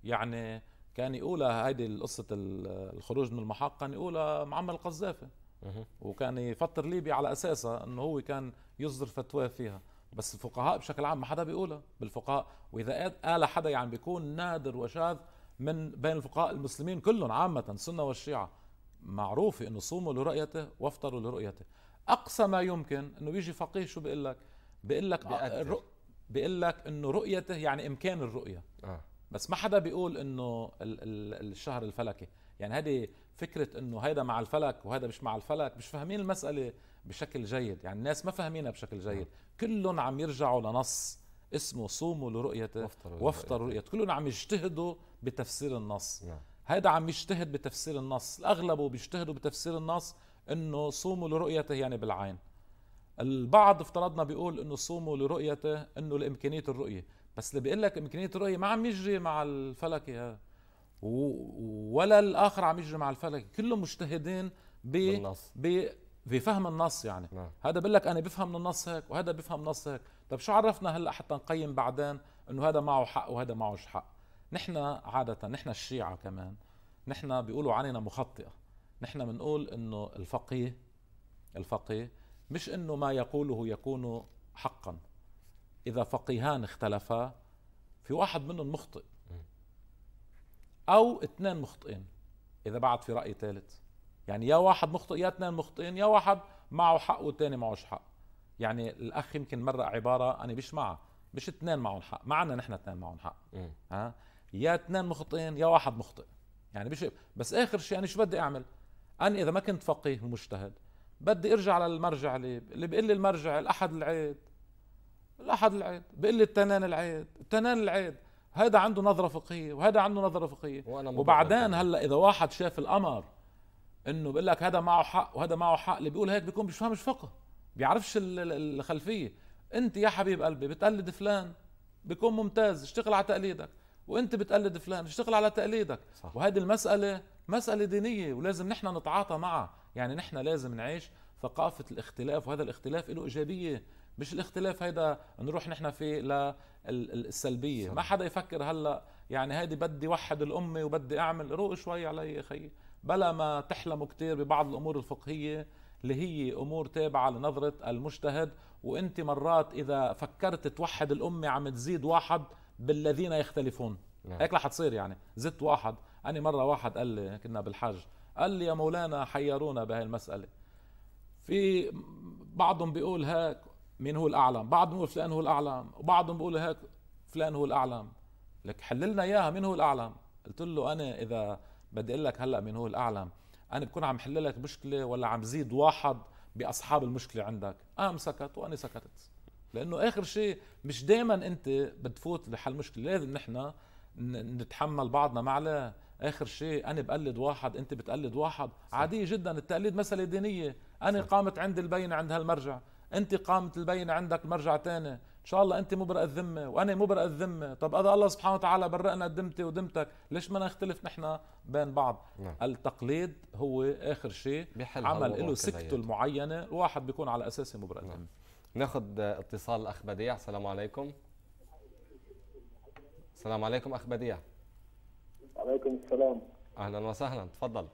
يعني كان يقولها هيدي قصه الخروج من المحاق كان يقولها معمر القذافي وكان يفطر ليبيا على اساسها انه هو كان يصدر فتوى فيها بس الفقهاء بشكل عام ما حدا بيقولها بالفقهاء واذا قال حدا يعني بيكون نادر وشاذ من بين الفقهاء المسلمين كلهم عامه السنه والشيعه معروف انه صوموا لرؤيته وافطروا لرؤيته اقصى ما يمكن انه يجي فقيه شو بيقول لك بيقول لك آه، بيقول لك انه رؤيته يعني امكان الرؤيه آه. بس ما حدا بيقول انه الشهر الفلكي يعني هذه فكره انه هيدا مع الفلك وهذا مش مع الفلك مش فاهمين المساله بشكل جيد يعني الناس ما فاهمينها بشكل جيد آه. كلهم عم يرجعوا لنص اسمه صوموا لرؤيته وافطروا رؤيته كلهم عم يجتهدوا بتفسير النص نعم. هذا عم يجتهد بتفسير النص الاغلب بيجتهدوا بتفسير النص انه صوموا لرؤيته يعني بالعين البعض افترضنا بيقول انه صوموا لرؤيته انه لامكانيه الرؤيه بس اللي بيقول لك امكانيه الرؤيه ما عم يجري مع الفلكي هذا ولا الاخر عم يجري مع الفلكي كلهم مجتهدين ب بفهم النص يعني نعم. هذا بيقول لك انا بفهم من النص هيك وهذا بفهم نص هيك طب شو عرفنا هلا حتى نقيم بعدين انه هذا معه حق وهذا معه حق نحن عاده نحن الشيعه كمان نحن بيقولوا علينا مخطئه نحن بنقول انه الفقيه الفقيه مش انه ما يقوله يكون حقا اذا فقيهان اختلفا في واحد منهم مخطئ او اثنين مخطئين اذا بعد في راي ثالث يعني يا واحد مخطئ يا اثنين مخطئين يا واحد معه حق والثاني معهوش حق يعني الاخ يمكن مرة عباره انا مش معها مش اثنين معهم حق معنا نحن اثنين معهم حق ها يا اثنين مخطئين يا واحد مخطئ يعني مش بس اخر شيء انا شو بدي اعمل انا اذا ما كنت فقيه ومجتهد بدي ارجع للمرجع ليه اللي بيقول لي المرجع الاحد العيد الاحد العيد بيقول لي التنان العيد التنان العيد هذا عنده نظره فقهيه وهذا عنده نظره فقهيه وبعدين هلا اذا واحد شاف القمر انه بيقول لك هذا معه حق وهذا معه حق اللي بيقول هيك بيكون مش فاهمش فقه بيعرفش الخلفيه انت يا حبيب قلبي بتقلد فلان بيكون ممتاز اشتغل على تقليدك وانت بتقلد فلان اشتغل على تقليدك صح. وهذه المساله مساله دينيه ولازم نحن نتعاطى معها يعني نحن لازم نعيش ثقافة الاختلاف وهذا الاختلاف له إيجابية مش الاختلاف هيدا نروح نحن فيه للسلبية ما حدا يفكر هلأ يعني هيدي بدي وحد الأمة وبدي أعمل روق شوي علي يا بلا ما تحلموا كتير ببعض الأمور الفقهية اللي هي أمور تابعة لنظرة المجتهد وانت مرات إذا فكرت توحد الأمة عم تزيد واحد بالذين يختلفون نعم. هيك رح تصير يعني زدت واحد أنا مرة واحد قال لي كنا بالحج قال لي يا مولانا حيرونا بهي المسألة في بعضهم بيقول هيك مين هو الأعلم بعضهم بيقول فلان هو الأعلم وبعضهم بيقول هيك فلان هو الأعلم لك حللنا إياها مين هو الأعلم قلت له أنا إذا بدي أقول لك هلأ مين هو الأعلم أنا بكون عم حل لك مشكلة ولا عم زيد واحد بأصحاب المشكلة عندك قام سكت وأنا سكتت لأنه آخر شيء مش دائما أنت بتفوت لحل مشكلة لازم نحن نتحمل بعضنا معلاه اخر شيء انا بقلد واحد انت بتقلد واحد صح. عاديه جدا التقليد مساله دينيه انا صح. قامت عند البينه عند هالمرجع انت قامت البينه عندك مرجع تاني ان شاء الله انت مبرأ الذمه وانا مبرأ الذمه طب اذا الله سبحانه وتعالى برأنا ذمتي ودمتك ليش ما نختلف نحن بين بعض نعم. التقليد هو اخر شيء عمل له سكته يعني. المعينه الواحد بيكون على اساس مبرأ نعم. الذمه ناخذ اتصال الاخ بديع السلام عليكم السلام عليكم اخ بديع عليكم السلام اهلا وسهلا تفضل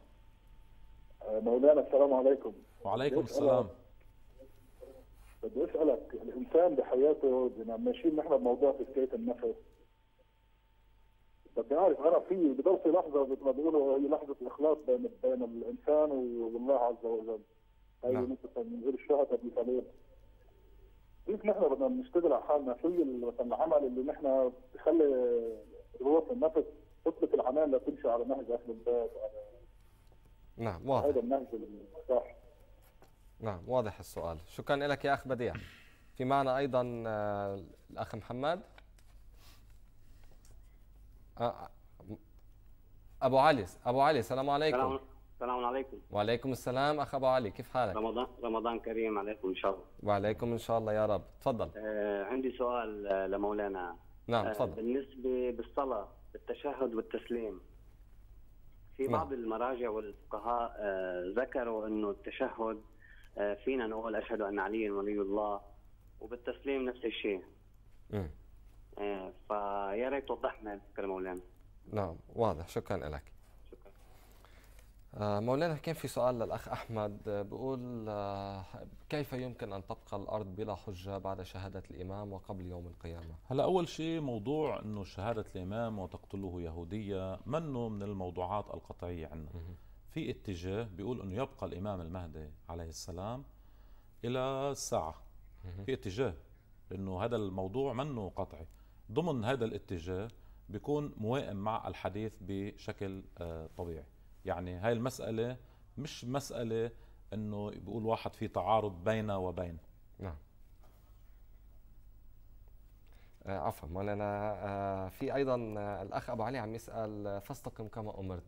آه، مولانا السلام عليكم وعليكم السلام بدي اسالك الانسان بحياته ماشيين نحن بموضوع تزكيه النفس بدي اعرف انا في بضل في لحظه مثل ما بيقولوا هي لحظه الاخلاص بين بين الانسان والله عز وجل هي نعم. مثل من غير الشهداء بمثالين كيف نحن بدنا نشتغل على حالنا في مثلا العمل اللي نحن بخلي روح النفس خطه العماله تمشي على نهج اهل الباب على نعم واضح هذا النهج صح نعم واضح السؤال شكرا لك يا اخ بديع في معنا ايضا آه، الاخ محمد آه، آه، ابو علي ابو علي السلام عليكم السلام عليكم وعليكم السلام اخ ابو علي كيف حالك رمضان رمضان كريم عليكم ان شاء الله وعليكم ان شاء الله يا رب تفضل عندي سؤال لمولانا نعم تفضل بالنسبه بالصلاه التشهد والتسليم في نعم. بعض المراجع والفقهاء آه، ذكروا انه التشهد آه، فينا نقول اشهد ان علي ولي الله وبالتسليم نفس الشيء آه، فيا ريت توضح لنا الفكره مولانا نعم واضح شكرا لك آه، مولانا كان في سؤال للأخ أحمد آه، بيقول آه، كيف يمكن أن تبقى الأرض بلا حجة بعد شهادة الإمام وقبل يوم القيامة هلا أول شيء موضوع أنه شهادة الإمام وتقتله يهودية منه من الموضوعات القطعية عندنا. في اتجاه بيقول أنه يبقى الإمام المهدي عليه السلام إلى الساعة في اتجاه أنه هذا الموضوع منه قطعي ضمن هذا الاتجاه بيكون موائم مع الحديث بشكل طبيعي يعني هاي المسألة مش مسألة انه بيقول واحد في تعارض بين وبين نعم آه، عفوا مولانا آه، في ايضا آه، الاخ ابو علي عم يسال فاستقم كما امرت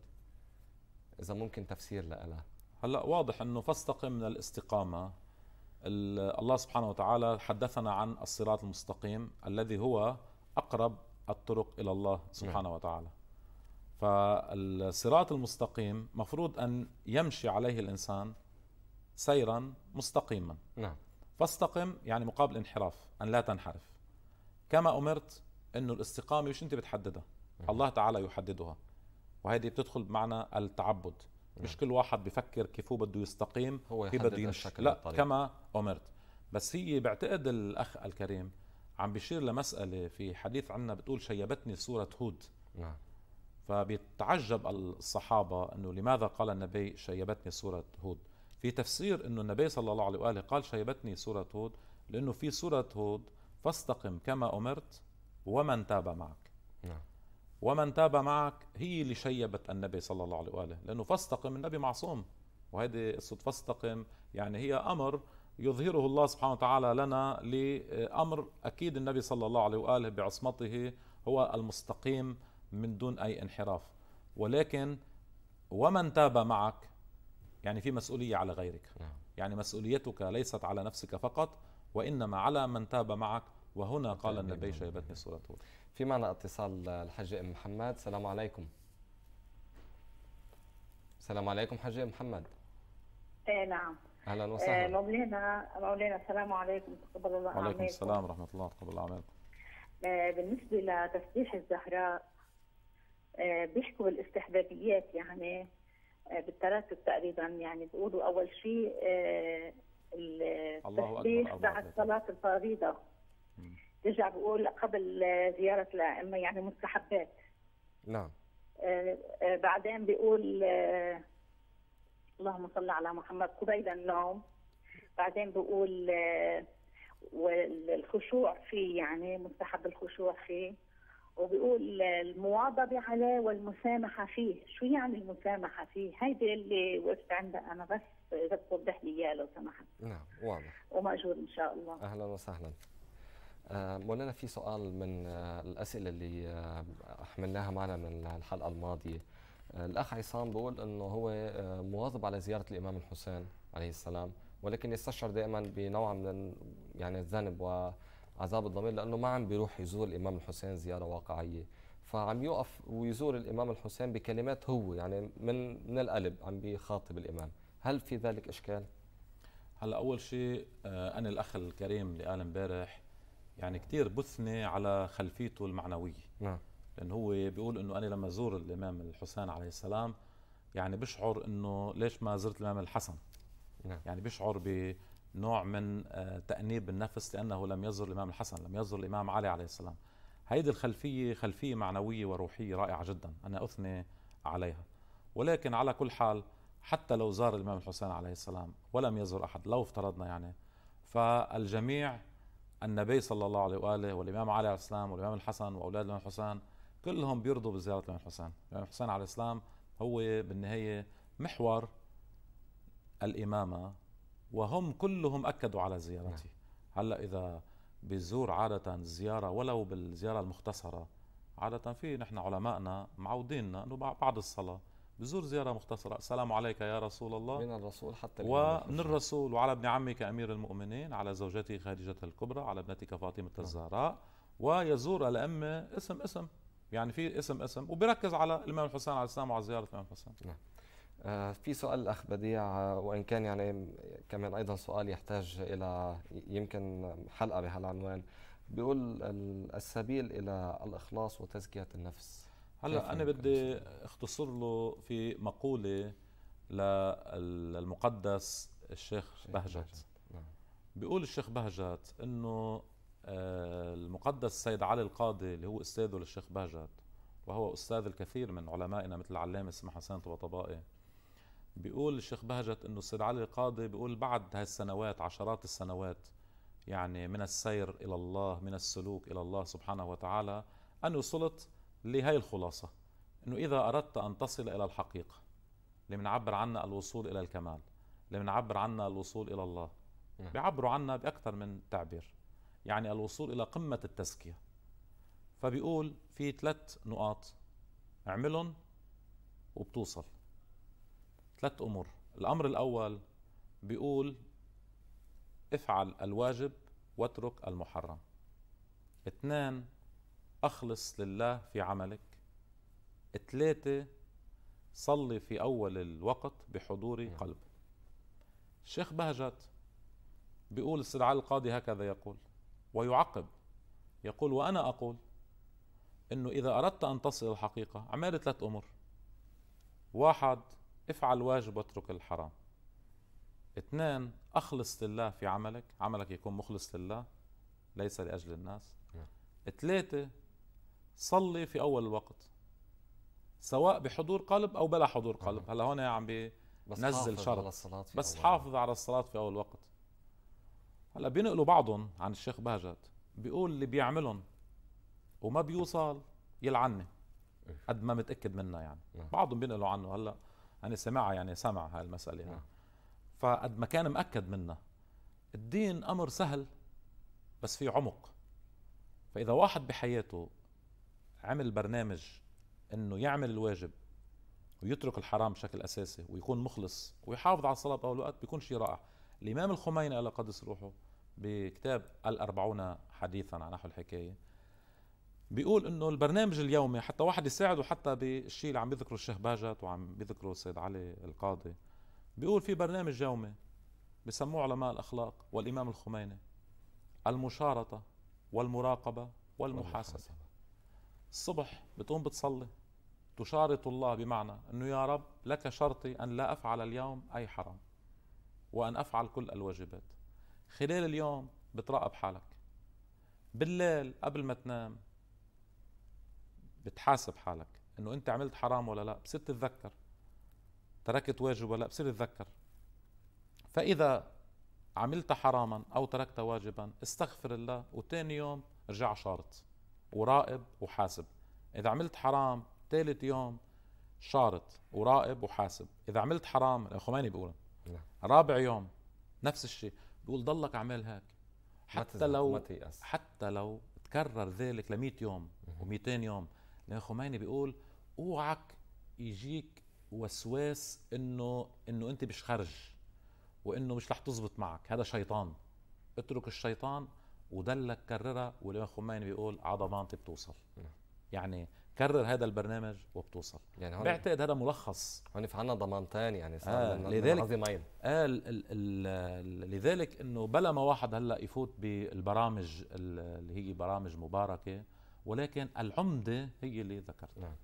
اذا ممكن تفسير لها هلا واضح انه فاستقم من الاستقامه الله سبحانه وتعالى حدثنا عن الصراط المستقيم الذي هو اقرب الطرق الى الله نعم. سبحانه نعم. وتعالى فالصراط المستقيم مفروض أن يمشي عليه الإنسان سيرا مستقيما نعم فاستقم يعني مقابل انحراف أن لا تنحرف كما أمرت أنه الاستقامة مش أنت بتحددها نعم. الله تعالى يحددها وهذه بتدخل بمعنى التعبد نعم. مش كل واحد بفكر كيف هو بده يستقيم هو كيف بده يمشي لا الطريق. كما أمرت بس هي بعتقد الأخ الكريم عم بيشير لمسألة في حديث عنا بتقول شيبتني سورة هود نعم فبيتعجب الصحابة أنه لماذا قال النبي شيبتني سورة هود في تفسير أنه النبي صلى الله عليه وآله قال شيبتني سورة هود لأنه في سورة هود فاستقم كما أمرت ومن تاب معك نعم. ومن تاب معك هي اللي شيبت النبي صلى الله عليه وآله لأنه فاستقم النبي معصوم وهذه قصة فاستقم يعني هي أمر يظهره الله سبحانه وتعالى لنا لأمر أكيد النبي صلى الله عليه وآله بعصمته هو المستقيم من دون اي انحراف ولكن ومن تاب معك يعني في مسؤوليه على غيرك نعم. يعني مسؤوليتك ليست على نفسك فقط وانما على من تاب معك وهنا قال طيب. النبي شيبتني صورته في معنا اتصال الحاج ام محمد السلام عليكم السلام عليكم حاج ام محمد ايه نعم اهلا وسهلا إيه، مولانا مولانا السلام عليكم تقبل الله وعليكم وعليكم السلام ورحمه الله تقبل اعمالكم إيه، بالنسبه لتسبيح الزهراء آه، بيحكوا بالاستحبابيات يعني آه، بالتراتب تقريبا يعني بيقولوا اول شيء آه، التسبيح بعد صلاه الفريضه بيرجع بيقول قبل زياره الائمه يعني مستحبات نعم بعدين بيقول اللهم صل على محمد قبيل النوم بعدين بيقول والخشوع فيه يعني مستحب الخشوع فيه وبيقول المواظبة عليه والمسامحة فيه شو يعني المسامحة فيه هيدي اللي وقفت عندها أنا بس إذا بتوضح لي إياه لو سمحت نعم واضح ومأجور إن شاء الله أهلا وسهلا آه، مولانا في سؤال من آه، الأسئلة اللي آه، حملناها معنا من الحلقة الماضية الأخ عصام بيقول أنه هو مواظب على زيارة الإمام الحسين عليه السلام ولكن يستشعر دائما بنوع من يعني الذنب و عذاب الضمير لانه ما عم بيروح يزور الامام الحسين زياره واقعيه فعم يوقف ويزور الامام الحسين بكلمات هو يعني من من القلب عم بيخاطب الامام هل في ذلك اشكال هلا اول شيء آه، انا الاخ الكريم اللي قال امبارح يعني كثير بثني على خلفيته المعنويه نعم لانه هو بيقول انه انا لما زور الامام الحسين عليه السلام يعني بشعر انه ليش ما زرت الامام الحسن نعم. يعني بشعر ب نوع من آه، تأنيب النفس لأنه لم يزر الإمام الحسن لم يزر الإمام علي عليه السلام هيدي الخلفية خلفية معنوية وروحية رائعة جدا أنا أثني عليها ولكن على كل حال حتى لو زار الإمام الحسين عليه السلام ولم يزر أحد لو افترضنا يعني فالجميع النبي صلى الله عليه وآله والإمام علي عليه السلام والإمام الحسن وأولاد الإمام الحسين كلهم بيرضوا بزيارة الإمام الحسين الإمام الحسين عليه السلام هو بالنهاية محور الإمامة وهم كلهم أكدوا على زيارته نعم. هلا إذا بيزور عادة زيارة ولو بالزيارة المختصرة عادة في نحن علمائنا معوديننا أنه بعد الصلاة بزور زيارة مختصرة السلام عليك يا رسول الله من الرسول حتى ومن الرسول وعلى ابن عمك أمير المؤمنين على زوجته خديجة الكبرى على ابنتك فاطمة نعم. الزهراء ويزور الأمة اسم اسم يعني في اسم اسم وبركز على الإمام الحسين عليه السلام وعلى زيارة الإمام الحسين نعم آه، في سؤال الاخ بديع آه، وان كان يعني كمان ايضا سؤال يحتاج الى يمكن حلقه بهالعنوان بيقول السبيل الى الاخلاص وتزكيه النفس هلا انا بدي اختصر له في مقوله للمقدس الشيخ بهجت نعم. بيقول الشيخ بهجت انه آه، المقدس السيد علي القاضي اللي هو استاذه للشيخ بهجت وهو استاذ الكثير من علمائنا مثل العلامه اسمه حسين طبطبائي بيقول الشيخ بهجت انه السيد علي القاضي بيقول بعد هالسنوات عشرات السنوات يعني من السير الى الله من السلوك الى الله سبحانه وتعالى ان وصلت لهي الخلاصه انه اذا اردت ان تصل الى الحقيقه اللي بنعبر عنها الوصول الى الكمال اللي بنعبر عنها الوصول الى الله نعم. بيعبروا عنها باكثر من تعبير يعني الوصول الى قمه التزكيه فبيقول في ثلاث نقاط اعملهم وبتوصل ثلاث امور الامر الاول بيقول افعل الواجب واترك المحرم اثنان اخلص لله في عملك ثلاثة صلي في اول الوقت بحضور نعم. قلب الشيخ بهجت بيقول استدعاء القاضي هكذا يقول ويعقب يقول وانا اقول انه اذا اردت ان تصل الحقيقة اعمل ثلاث امور واحد افعل واجب واترك الحرام اثنان اخلص لله في عملك عملك يكون مخلص لله ليس لاجل الناس نعم. ثلاثه صلي في اول الوقت سواء بحضور قلب او بلا حضور قلب نعم. هلا هون عم بنزل شرط بس حافظ على الصلاه في اول وقت هلا بينقلوا بعضهم عن الشيخ بهجت بيقول اللي بيعملهم وما بيوصل يلعنني إيه. قد ما متاكد منها يعني نعم. بعضهم بينقلوا عنه هلا أنا يعني سمعها يعني سمع هاي المسألة يعني. فقد ما كان مأكد منها الدين أمر سهل بس فيه عمق فإذا واحد بحياته عمل برنامج انه يعمل الواجب ويترك الحرام بشكل اساسي ويكون مخلص ويحافظ على الصلاه باول الوقت بيكون شيء رائع الامام الخميني على قدس روحه بكتاب الأربعون حديثا عن نحو الحكايه بيقول انه البرنامج اليومي حتى واحد يساعده حتى بالشيء اللي عم بيذكره الشيخ باجت وعم بيذكره السيد علي القاضي بيقول في برنامج يومي بسموه علماء الاخلاق والامام الخميني المشارطه والمراقبه والمحاسبه الصبح بتقوم بتصلي تشارط الله بمعنى انه يا رب لك شرطي ان لا افعل اليوم اي حرام وان افعل كل الواجبات خلال اليوم بتراقب حالك بالليل قبل ما تنام بتحاسب حالك انه انت عملت حرام ولا لا بصير تتذكر تركت واجب ولا لا بصير تتذكر فاذا عملت حراما او تركت واجبا استغفر الله وتاني يوم ارجع شارط وراقب وحاسب اذا عملت حرام ثالث يوم شارط وراقب وحاسب اذا عملت حرام الخماني بيقول نعم. رابع يوم نفس الشيء بيقول ضلك اعمل هيك حتى لو حتى لو تكرر ذلك ل 100 يوم و200 يوم لان خميني بيقول اوعك يجيك وسواس انه انه انت مش خرج وانه مش رح تزبط معك هذا شيطان اترك الشيطان ودلك كررها والامام خميني بيقول على ضمانتي بتوصل يعني كرر هذا البرنامج وبتوصل يعني هون بعتقد هذا ملخص هون في عنا ضمانتان يعني آه لذلك عظيمين آه لذلك انه بلا ما واحد هلا يفوت بالبرامج اللي هي برامج مباركه ولكن العمده هي اللي ذكرتها نعم.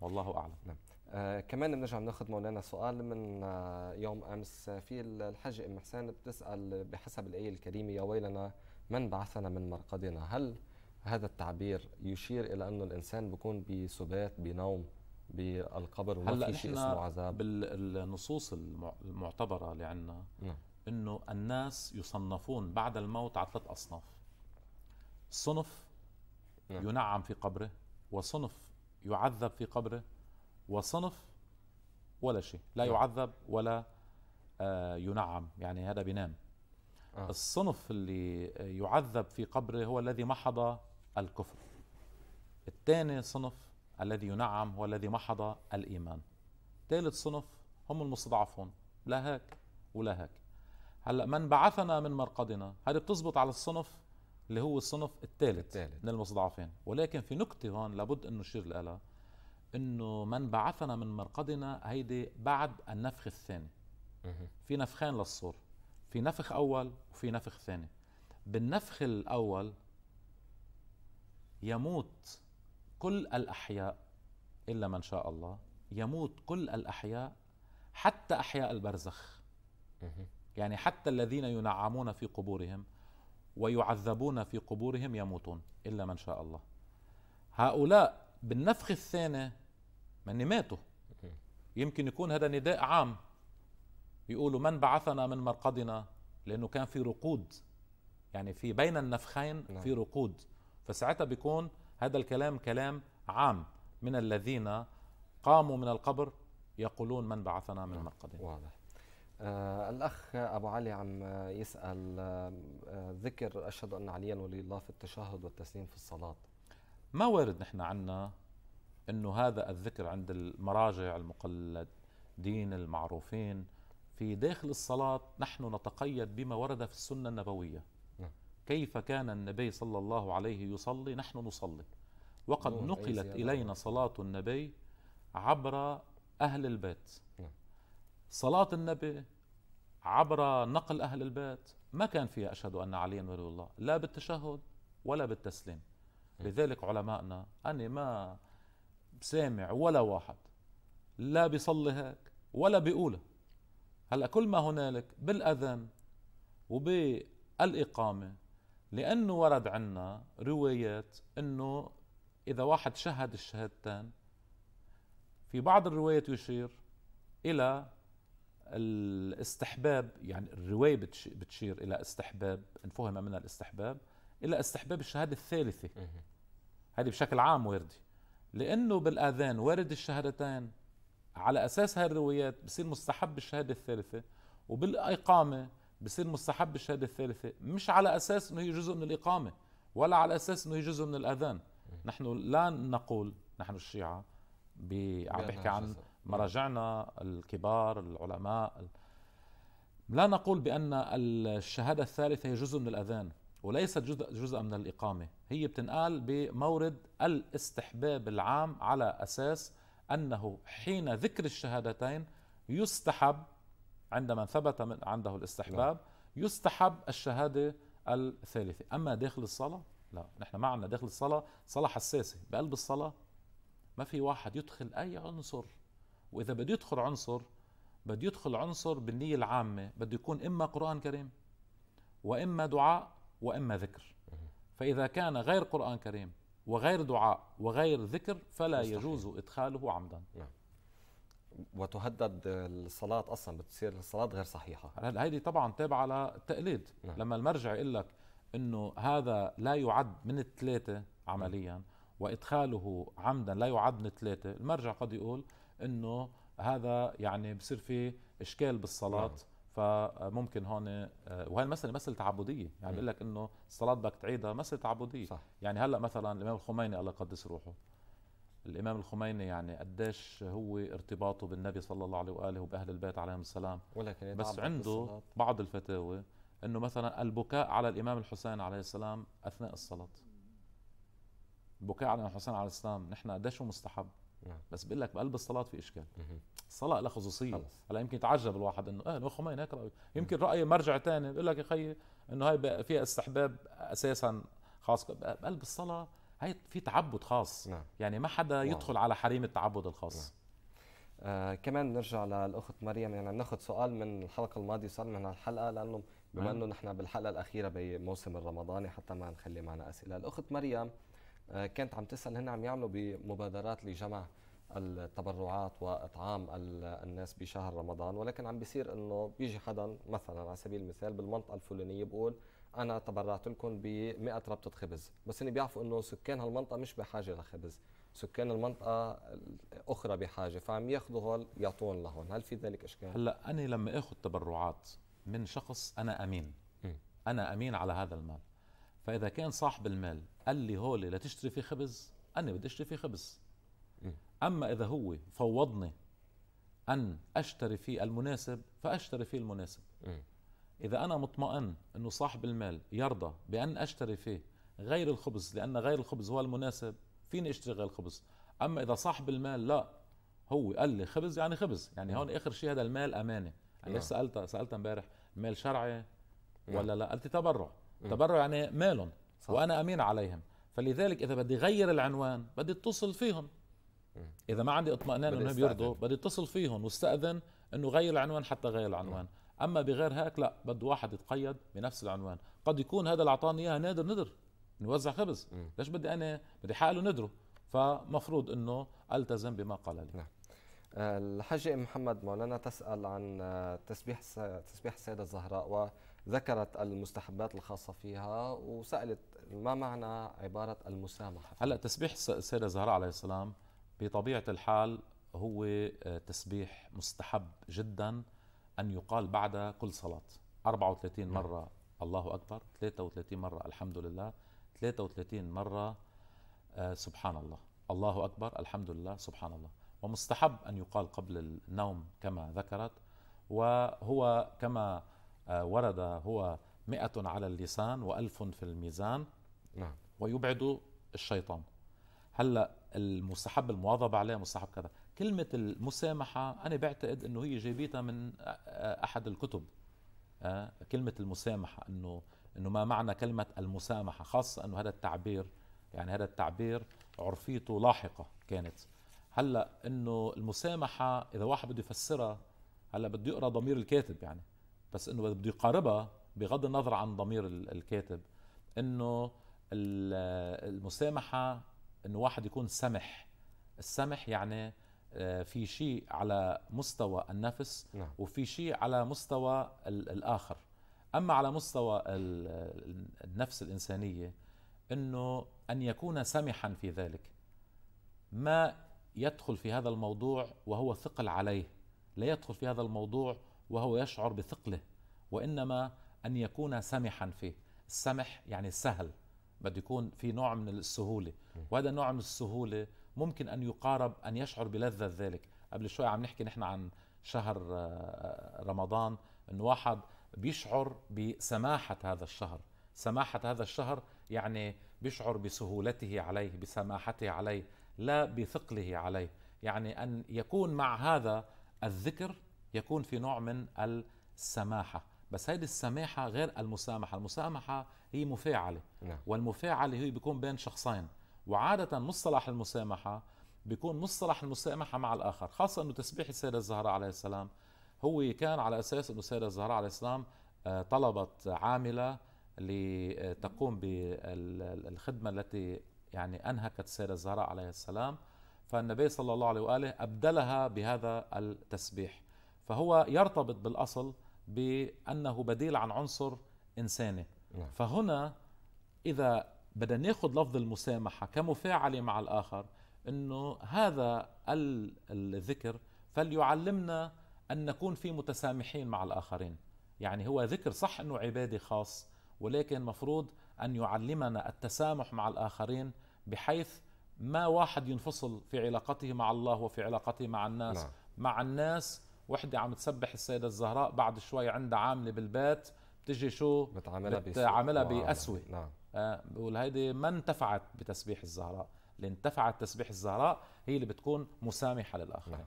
والله اعلم نعم. آه كمان بنرجع بناخذ مولانا سؤال من آه يوم امس آه، في الحاجه ام حسان بتسال بحسب الايه الكريمه يا ويلنا من بعثنا من مرقدنا هل هذا التعبير يشير الى انه الانسان بيكون بسبات بنوم بالقبر وما في شيء اسمه عذاب بالنصوص المعتبره اللي عندنا نعم. انه الناس يصنفون بعد الموت على ثلاث اصناف صنف نعم. ينعم في قبره وصنف يعذب في قبره وصنف ولا شيء لا نعم. يعذب ولا آه، ينعم يعني هذا بينام آه. الصنف اللي يعذب في قبره هو الذي محض الكفر الثاني صنف الذي ينعم هو الذي محض الإيمان ثالث صنف هم المستضعفون لا هيك ولا هيك هلا من بعثنا من مرقدنا هذه بتزبط على الصنف اللي هو الصنف الثالث من المستضعفين ولكن في نكتة هون لابد أن نشير لها أنه من بعثنا من مرقدنا هيدي بعد النفخ الثاني في نفخان للصور في نفخ أول وفي نفخ ثاني بالنفخ الأول يموت كل الأحياء إلا من شاء الله يموت كل الأحياء حتى أحياء البرزخ يعني حتى الذين ينعمون في قبورهم ويعذبون في قبورهم يموتون إلا من شاء الله هؤلاء بالنفخ الثاني من ماتوا يمكن يكون هذا نداء عام يقولوا من بعثنا من مرقدنا لأنه كان في رقود يعني في بين النفخين نعم. في رقود فساعتها بيكون هذا الكلام كلام عام من الذين قاموا من القبر يقولون من بعثنا من نعم. مرقدنا واضح آه الأخ أبو علي عم يسأل آه ذكر أشهد أن عليا ولي الله في التشهد والتسليم في الصلاة ما وارد نحن عنا أنه هذا الذكر عند المراجع المقلدين المعروفين في داخل الصلاة نحن نتقيد بما ورد في السنة النبوية نعم. كيف كان النبي صلى الله عليه يصلي نحن نصلي وقد نعم، نقلت إلينا صلاة النبي عبر أهل البيت نعم. صلاة النبي عبر نقل أهل البيت ما كان فيها أشهد أن علي ولي الله لا بالتشهد ولا بالتسليم لذلك علمائنا أني ما سامع ولا واحد لا بيصلي هيك ولا بيقوله هلا كل ما هنالك بالأذان وبالإقامة لأنه ورد عنا روايات أنه إذا واحد شهد الشهادتين في بعض الروايات يشير إلى الاستحباب يعني الرواية بتشير إلى استحباب إن فهم من الاستحباب إلى استحباب الشهادة الثالثة هذه بشكل عام وردة لأنه بالآذان وارد الشهادتين على أساس هالروايات بصير مستحب الشهادة الثالثة وبالإقامة بصير مستحب الشهادة الثالثة مش على أساس أنه هي جزء من الإقامة ولا على أساس أنه هي جزء من الأذان نحن لا نقول نحن الشيعة عم بحكي عن مراجعنا الكبار العلماء لا نقول بأن الشهادة الثالثة هي جزء من الأذان وليست جزء, جزء من الإقامة هي بتنقال بمورد الاستحباب العام على أساس أنه حين ذكر الشهادتين يستحب عندما ثبت عنده الاستحباب نعم. يستحب الشهادة الثالثة أما داخل الصلاة لا نحن ما عندنا داخل الصلاة صلاة حساسة بقلب الصلاة ما في واحد يدخل أي عنصر واذا بده يدخل عنصر بده يدخل عنصر بالنيه العامه بده يكون اما قران كريم واما دعاء واما ذكر فاذا كان غير قران كريم وغير دعاء وغير ذكر فلا مستحيل. يجوز ادخاله عمدا نعم. وتهدد الصلاه اصلا بتصير الصلاه غير صحيحه هذه هيدي طبعا تابعه للتقليد نعم. لما المرجع يقول لك انه هذا لا يعد من الثلاثه عمليا نعم. وادخاله عمدا لا يعد من الثلاثه المرجع قد يقول انه هذا يعني بصير في اشكال بالصلاه نعم. فممكن هون آه، وهي المساله مساله تعبديه يعني بقول لك انه الصلاه بدك تعيدها مساله تعبديه صح. يعني هلا مثلا الامام الخميني الله يقدس روحه الامام الخميني يعني قديش هو ارتباطه بالنبي صلى الله عليه واله وباهل البيت عليهم السلام ولكن بس عنده الصلاة. بعض الفتاوى انه مثلا البكاء على الامام الحسين عليه السلام اثناء الصلاه البكاء على الحسين عليه السلام نحن قديش هو مستحب نعم. بس بقول لك بقلب الصلاه في اشكال الصلاه لها خصوصيه هلا يمكن يتعجب الواحد انه اه الخمين هيك رايه يمكن راي مرجع ثاني بقول لك يا خيي انه هاي فيها استحباب اساسا خاص بقلب الصلاه هاي في تعبد خاص نعم. يعني ما حدا يدخل نعم. على حريم التعبد الخاص نعم. آه كمان نرجع للاخت مريم يعني ناخذ سؤال من الحلقه الماضيه صار من الحلقه لانه بما نعم. انه نحن بالحلقه الاخيره بموسم الرمضاني حتى ما نخلي معنا اسئله الاخت مريم آه، كانت عم تسال هن عم يعملوا بمبادرات لجمع التبرعات واطعام الناس بشهر رمضان ولكن عم بيصير انه بيجي حدا مثلا على سبيل المثال بالمنطقه الفلانيه بقول انا تبرعت لكم ب 100 ربطه خبز بس هن بيعرفوا انه سكان هالمنطقه مش بحاجه لخبز سكان المنطقه الاخرى بحاجه فعم ياخذوا هول يعطون لهون هل في ذلك اشكال هلا انا لما اخذ تبرعات من شخص انا امين م. انا امين على هذا المال فاذا كان صاحب المال قال لي هولي لا تشتري فيه خبز انا بدي اشتري فيه خبز اما اذا هو فوضني ان اشتري فيه المناسب فاشتري فيه المناسب اذا انا مطمئن انه صاحب المال يرضى بان اشتري فيه غير الخبز لان غير الخبز هو المناسب فيني اشتري غير الخبز اما اذا صاحب المال لا هو قال لي خبز يعني خبز يعني هون اخر شيء هذا المال امانه يعني انا آه. سالت سالت امبارح مال شرعي نعم. ولا لا قلت تبرع تبرع يعني مالهم صح. وانا امين عليهم فلذلك اذا بدي غير العنوان بدي اتصل فيهم اذا ما عندي اطمئنان انهم بيرضوا بدي اتصل فيهم واستاذن انه غير العنوان حتى غير العنوان م. اما بغير هيك لا بده واحد يتقيد بنفس العنوان قد يكون هذا اللي اعطاني اياه نادر ندر نوزع خبز م. ليش بدي انا بدي حاله ندره فمفروض انه التزم بما قال لي نعم. آه، الحاج محمد مولانا تسال عن آه، تسبيح تسبيح السيده الزهراء ذكرت المستحبات الخاصة فيها وسألت ما معنى عبارة المسامحة هلا تسبيح السيدة زهراء عليه السلام بطبيعة الحال هو آه، تسبيح مستحب جدا أن يقال بعد كل صلاة 34 نعم. مرة الله أكبر 33 مرة الحمد لله 33 مرة آه، سبحان الله الله أكبر الحمد لله سبحان الله ومستحب أن يقال قبل النوم كما ذكرت وهو كما آه، ورد هو مئة على اللسان وألف في الميزان نعم. ويبعد الشيطان هلا المستحب المواظبة عليه مستحب كذا كلمة المسامحة أنا بعتقد أنه هي جايبيتها من أحد الكتب آه، كلمة المسامحة أنه أنه ما معنى كلمة المسامحة خاصة أنه هذا التعبير يعني هذا التعبير عرفيته لاحقة كانت هلا أنه المسامحة إذا واحد بده يفسرها هلا بده يقرأ ضمير الكاتب يعني بس انه بده يقاربها بغض النظر عن ضمير الكاتب انه المسامحه انه واحد يكون سمح السمح يعني آه، في شيء على مستوى النفس نعم. وفي شيء على مستوى الاخر اما على مستوى النفس الانسانيه انه ان يكون سمحا في ذلك ما يدخل في هذا الموضوع وهو ثقل عليه لا يدخل في هذا الموضوع وهو يشعر بثقله وانما ان يكون سمحا فيه السمح يعني سهل بده يكون في نوع من السهوله وهذا النوع من السهوله ممكن ان يقارب ان يشعر بلذه ذلك قبل شوي عم نحكي نحن عن شهر آه، رمضان ان واحد بيشعر بسماحه هذا الشهر سماحه هذا الشهر يعني بيشعر بسهولته عليه بسماحته عليه لا بثقله عليه يعني ان يكون مع هذا الذكر يكون في نوع من السماحة بس هيدي السماحة غير المسامحة المسامحة هي مفاعلة نعم. والمفاعلة هي بيكون بين شخصين وعادة مصطلح المسامحة بيكون مصطلح المسامحة مع الآخر خاصة أنه تسبيح السيدة الزهراء عليه السلام هو كان على أساس أنه السيدة الزهراء عليه السلام آه، طلبت عاملة لتقوم بالخدمة التي يعني أنهكت السيدة الزهراء عليه السلام فالنبي صلى الله عليه وآله أبدلها بهذا التسبيح فهو يرتبط بالاصل بانه بديل عن عنصر انساني نعم. فهنا اذا بدنا ناخذ لفظ المسامحه كمفاعله مع الاخر انه هذا الذكر فليعلمنا ان نكون في متسامحين مع الاخرين يعني هو ذكر صح انه عبادي خاص ولكن مفروض ان يعلمنا التسامح مع الاخرين بحيث ما واحد ينفصل في علاقته مع الله وفي علاقته مع الناس نعم. مع الناس وحده عم تسبح السيده الزهراء بعد شوي عندها عامله بالبيت بتجي شو بتعاملها بتعاملها بقسوه نعم آه هيدي ما انتفعت بتسبيح الزهراء اللي انتفعت تسبيح الزهراء هي اللي بتكون مسامحه للاخرين نعم.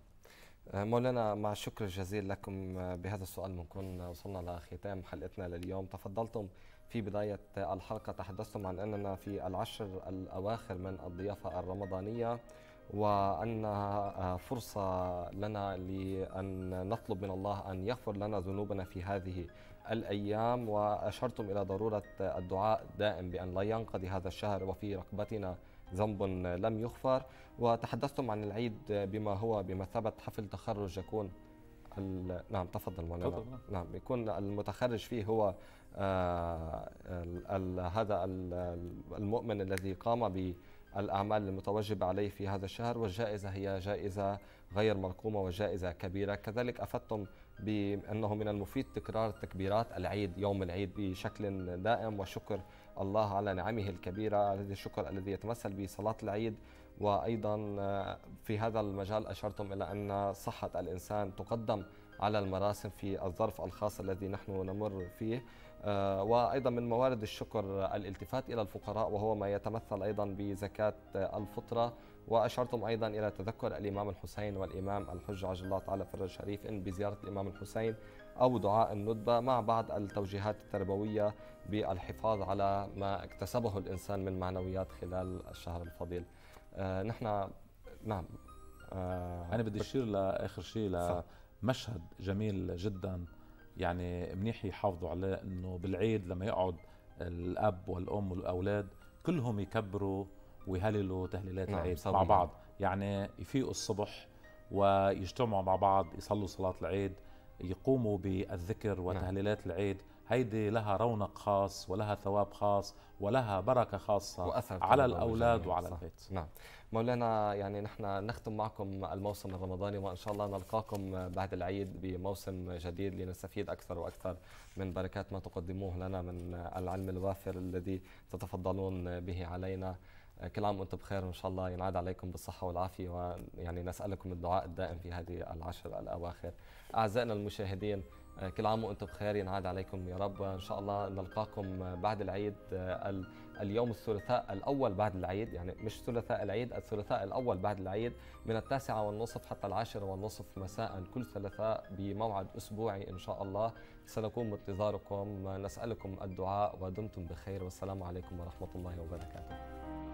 آه، مولانا مع الشكر الجزيل لكم آه، بهذا السؤال بنكون آه، وصلنا لختام حلقتنا لليوم تفضلتم في بداية الحلقة تحدثتم عن أننا في العشر الأواخر من الضيافة الرمضانية وأنها آه، فرصة لنا لأن نطلب من الله أن يغفر لنا ذنوبنا في هذه الأيام وأشرتم إلى ضرورة الدعاء دائم بأن لا ينقضي هذا الشهر وفي رقبتنا ذنب لم يغفر وتحدثتم عن العيد بما هو بمثابة حفل تخرج يكون نعم تفضل مولانا نعم يكون المتخرج فيه هو آه هذا المؤمن الذي قام ب الأعمال المتوجبة عليه في هذا الشهر والجائزة هي جائزة غير مرقومة وجائزة كبيرة كذلك أفدتم بأنه من المفيد تكرار تكبيرات العيد يوم العيد بشكل دائم وشكر الله على نعمه الكبيرة الذي الشكر الذي يتمثل بصلاة العيد وأيضا آه، في هذا المجال أشرتم إلى أن صحة الإنسان تقدم على المراسم في الظرف الخاص الذي نحن نمر فيه آه، وايضا من موارد الشكر الالتفات الى الفقراء وهو ما يتمثل ايضا بزكاه الفطره واشرتم ايضا الى تذكر الامام الحسين والامام الحج عجل الله تعالى فرج الشريف ان بزياره الامام الحسين او دعاء الندبه مع بعض التوجيهات التربويه بالحفاظ على ما اكتسبه الانسان من معنويات خلال الشهر الفضيل. آه، نحن نعم آه، انا بدي اشير لاخر شيء لمشهد جميل جدا يعني منيح يحافظوا عليه انه بالعيد لما يقعد الاب والام والاولاد كلهم يكبروا ويهللوا تهليلات نعم العيد مع بعض يعني يفيقوا الصبح ويجتمعوا مع بعض يصلوا صلاة العيد يقوموا بالذكر نعم. وتهليلات العيد هيدي لها رونق خاص ولها ثواب خاص ولها بركه خاصه وأثر على الاولاد وعلى صح. البيت نعم مولانا يعني نحن نختم معكم الموسم الرمضاني وان شاء الله نلقاكم بعد العيد بموسم جديد لنستفيد اكثر واكثر من بركات ما تقدموه لنا من العلم الوافر الذي تتفضلون به علينا كل عام وانتم بخير وان شاء الله ينعاد عليكم بالصحه والعافيه ويعني نسالكم الدعاء الدائم في هذه العشر الاواخر اعزائنا المشاهدين آه، كل عام وانتم بخير ينعاد عليكم يا رب وان شاء الله نلقاكم بعد العيد آه، اليوم الثلاثاء الاول بعد العيد يعني مش ثلاثاء العيد الثلاثاء الاول بعد العيد من التاسعه والنصف حتى العاشره والنصف مساء كل ثلاثاء بموعد اسبوعي ان شاء الله سنكون بانتظاركم نسالكم الدعاء ودمتم بخير والسلام عليكم ورحمه الله وبركاته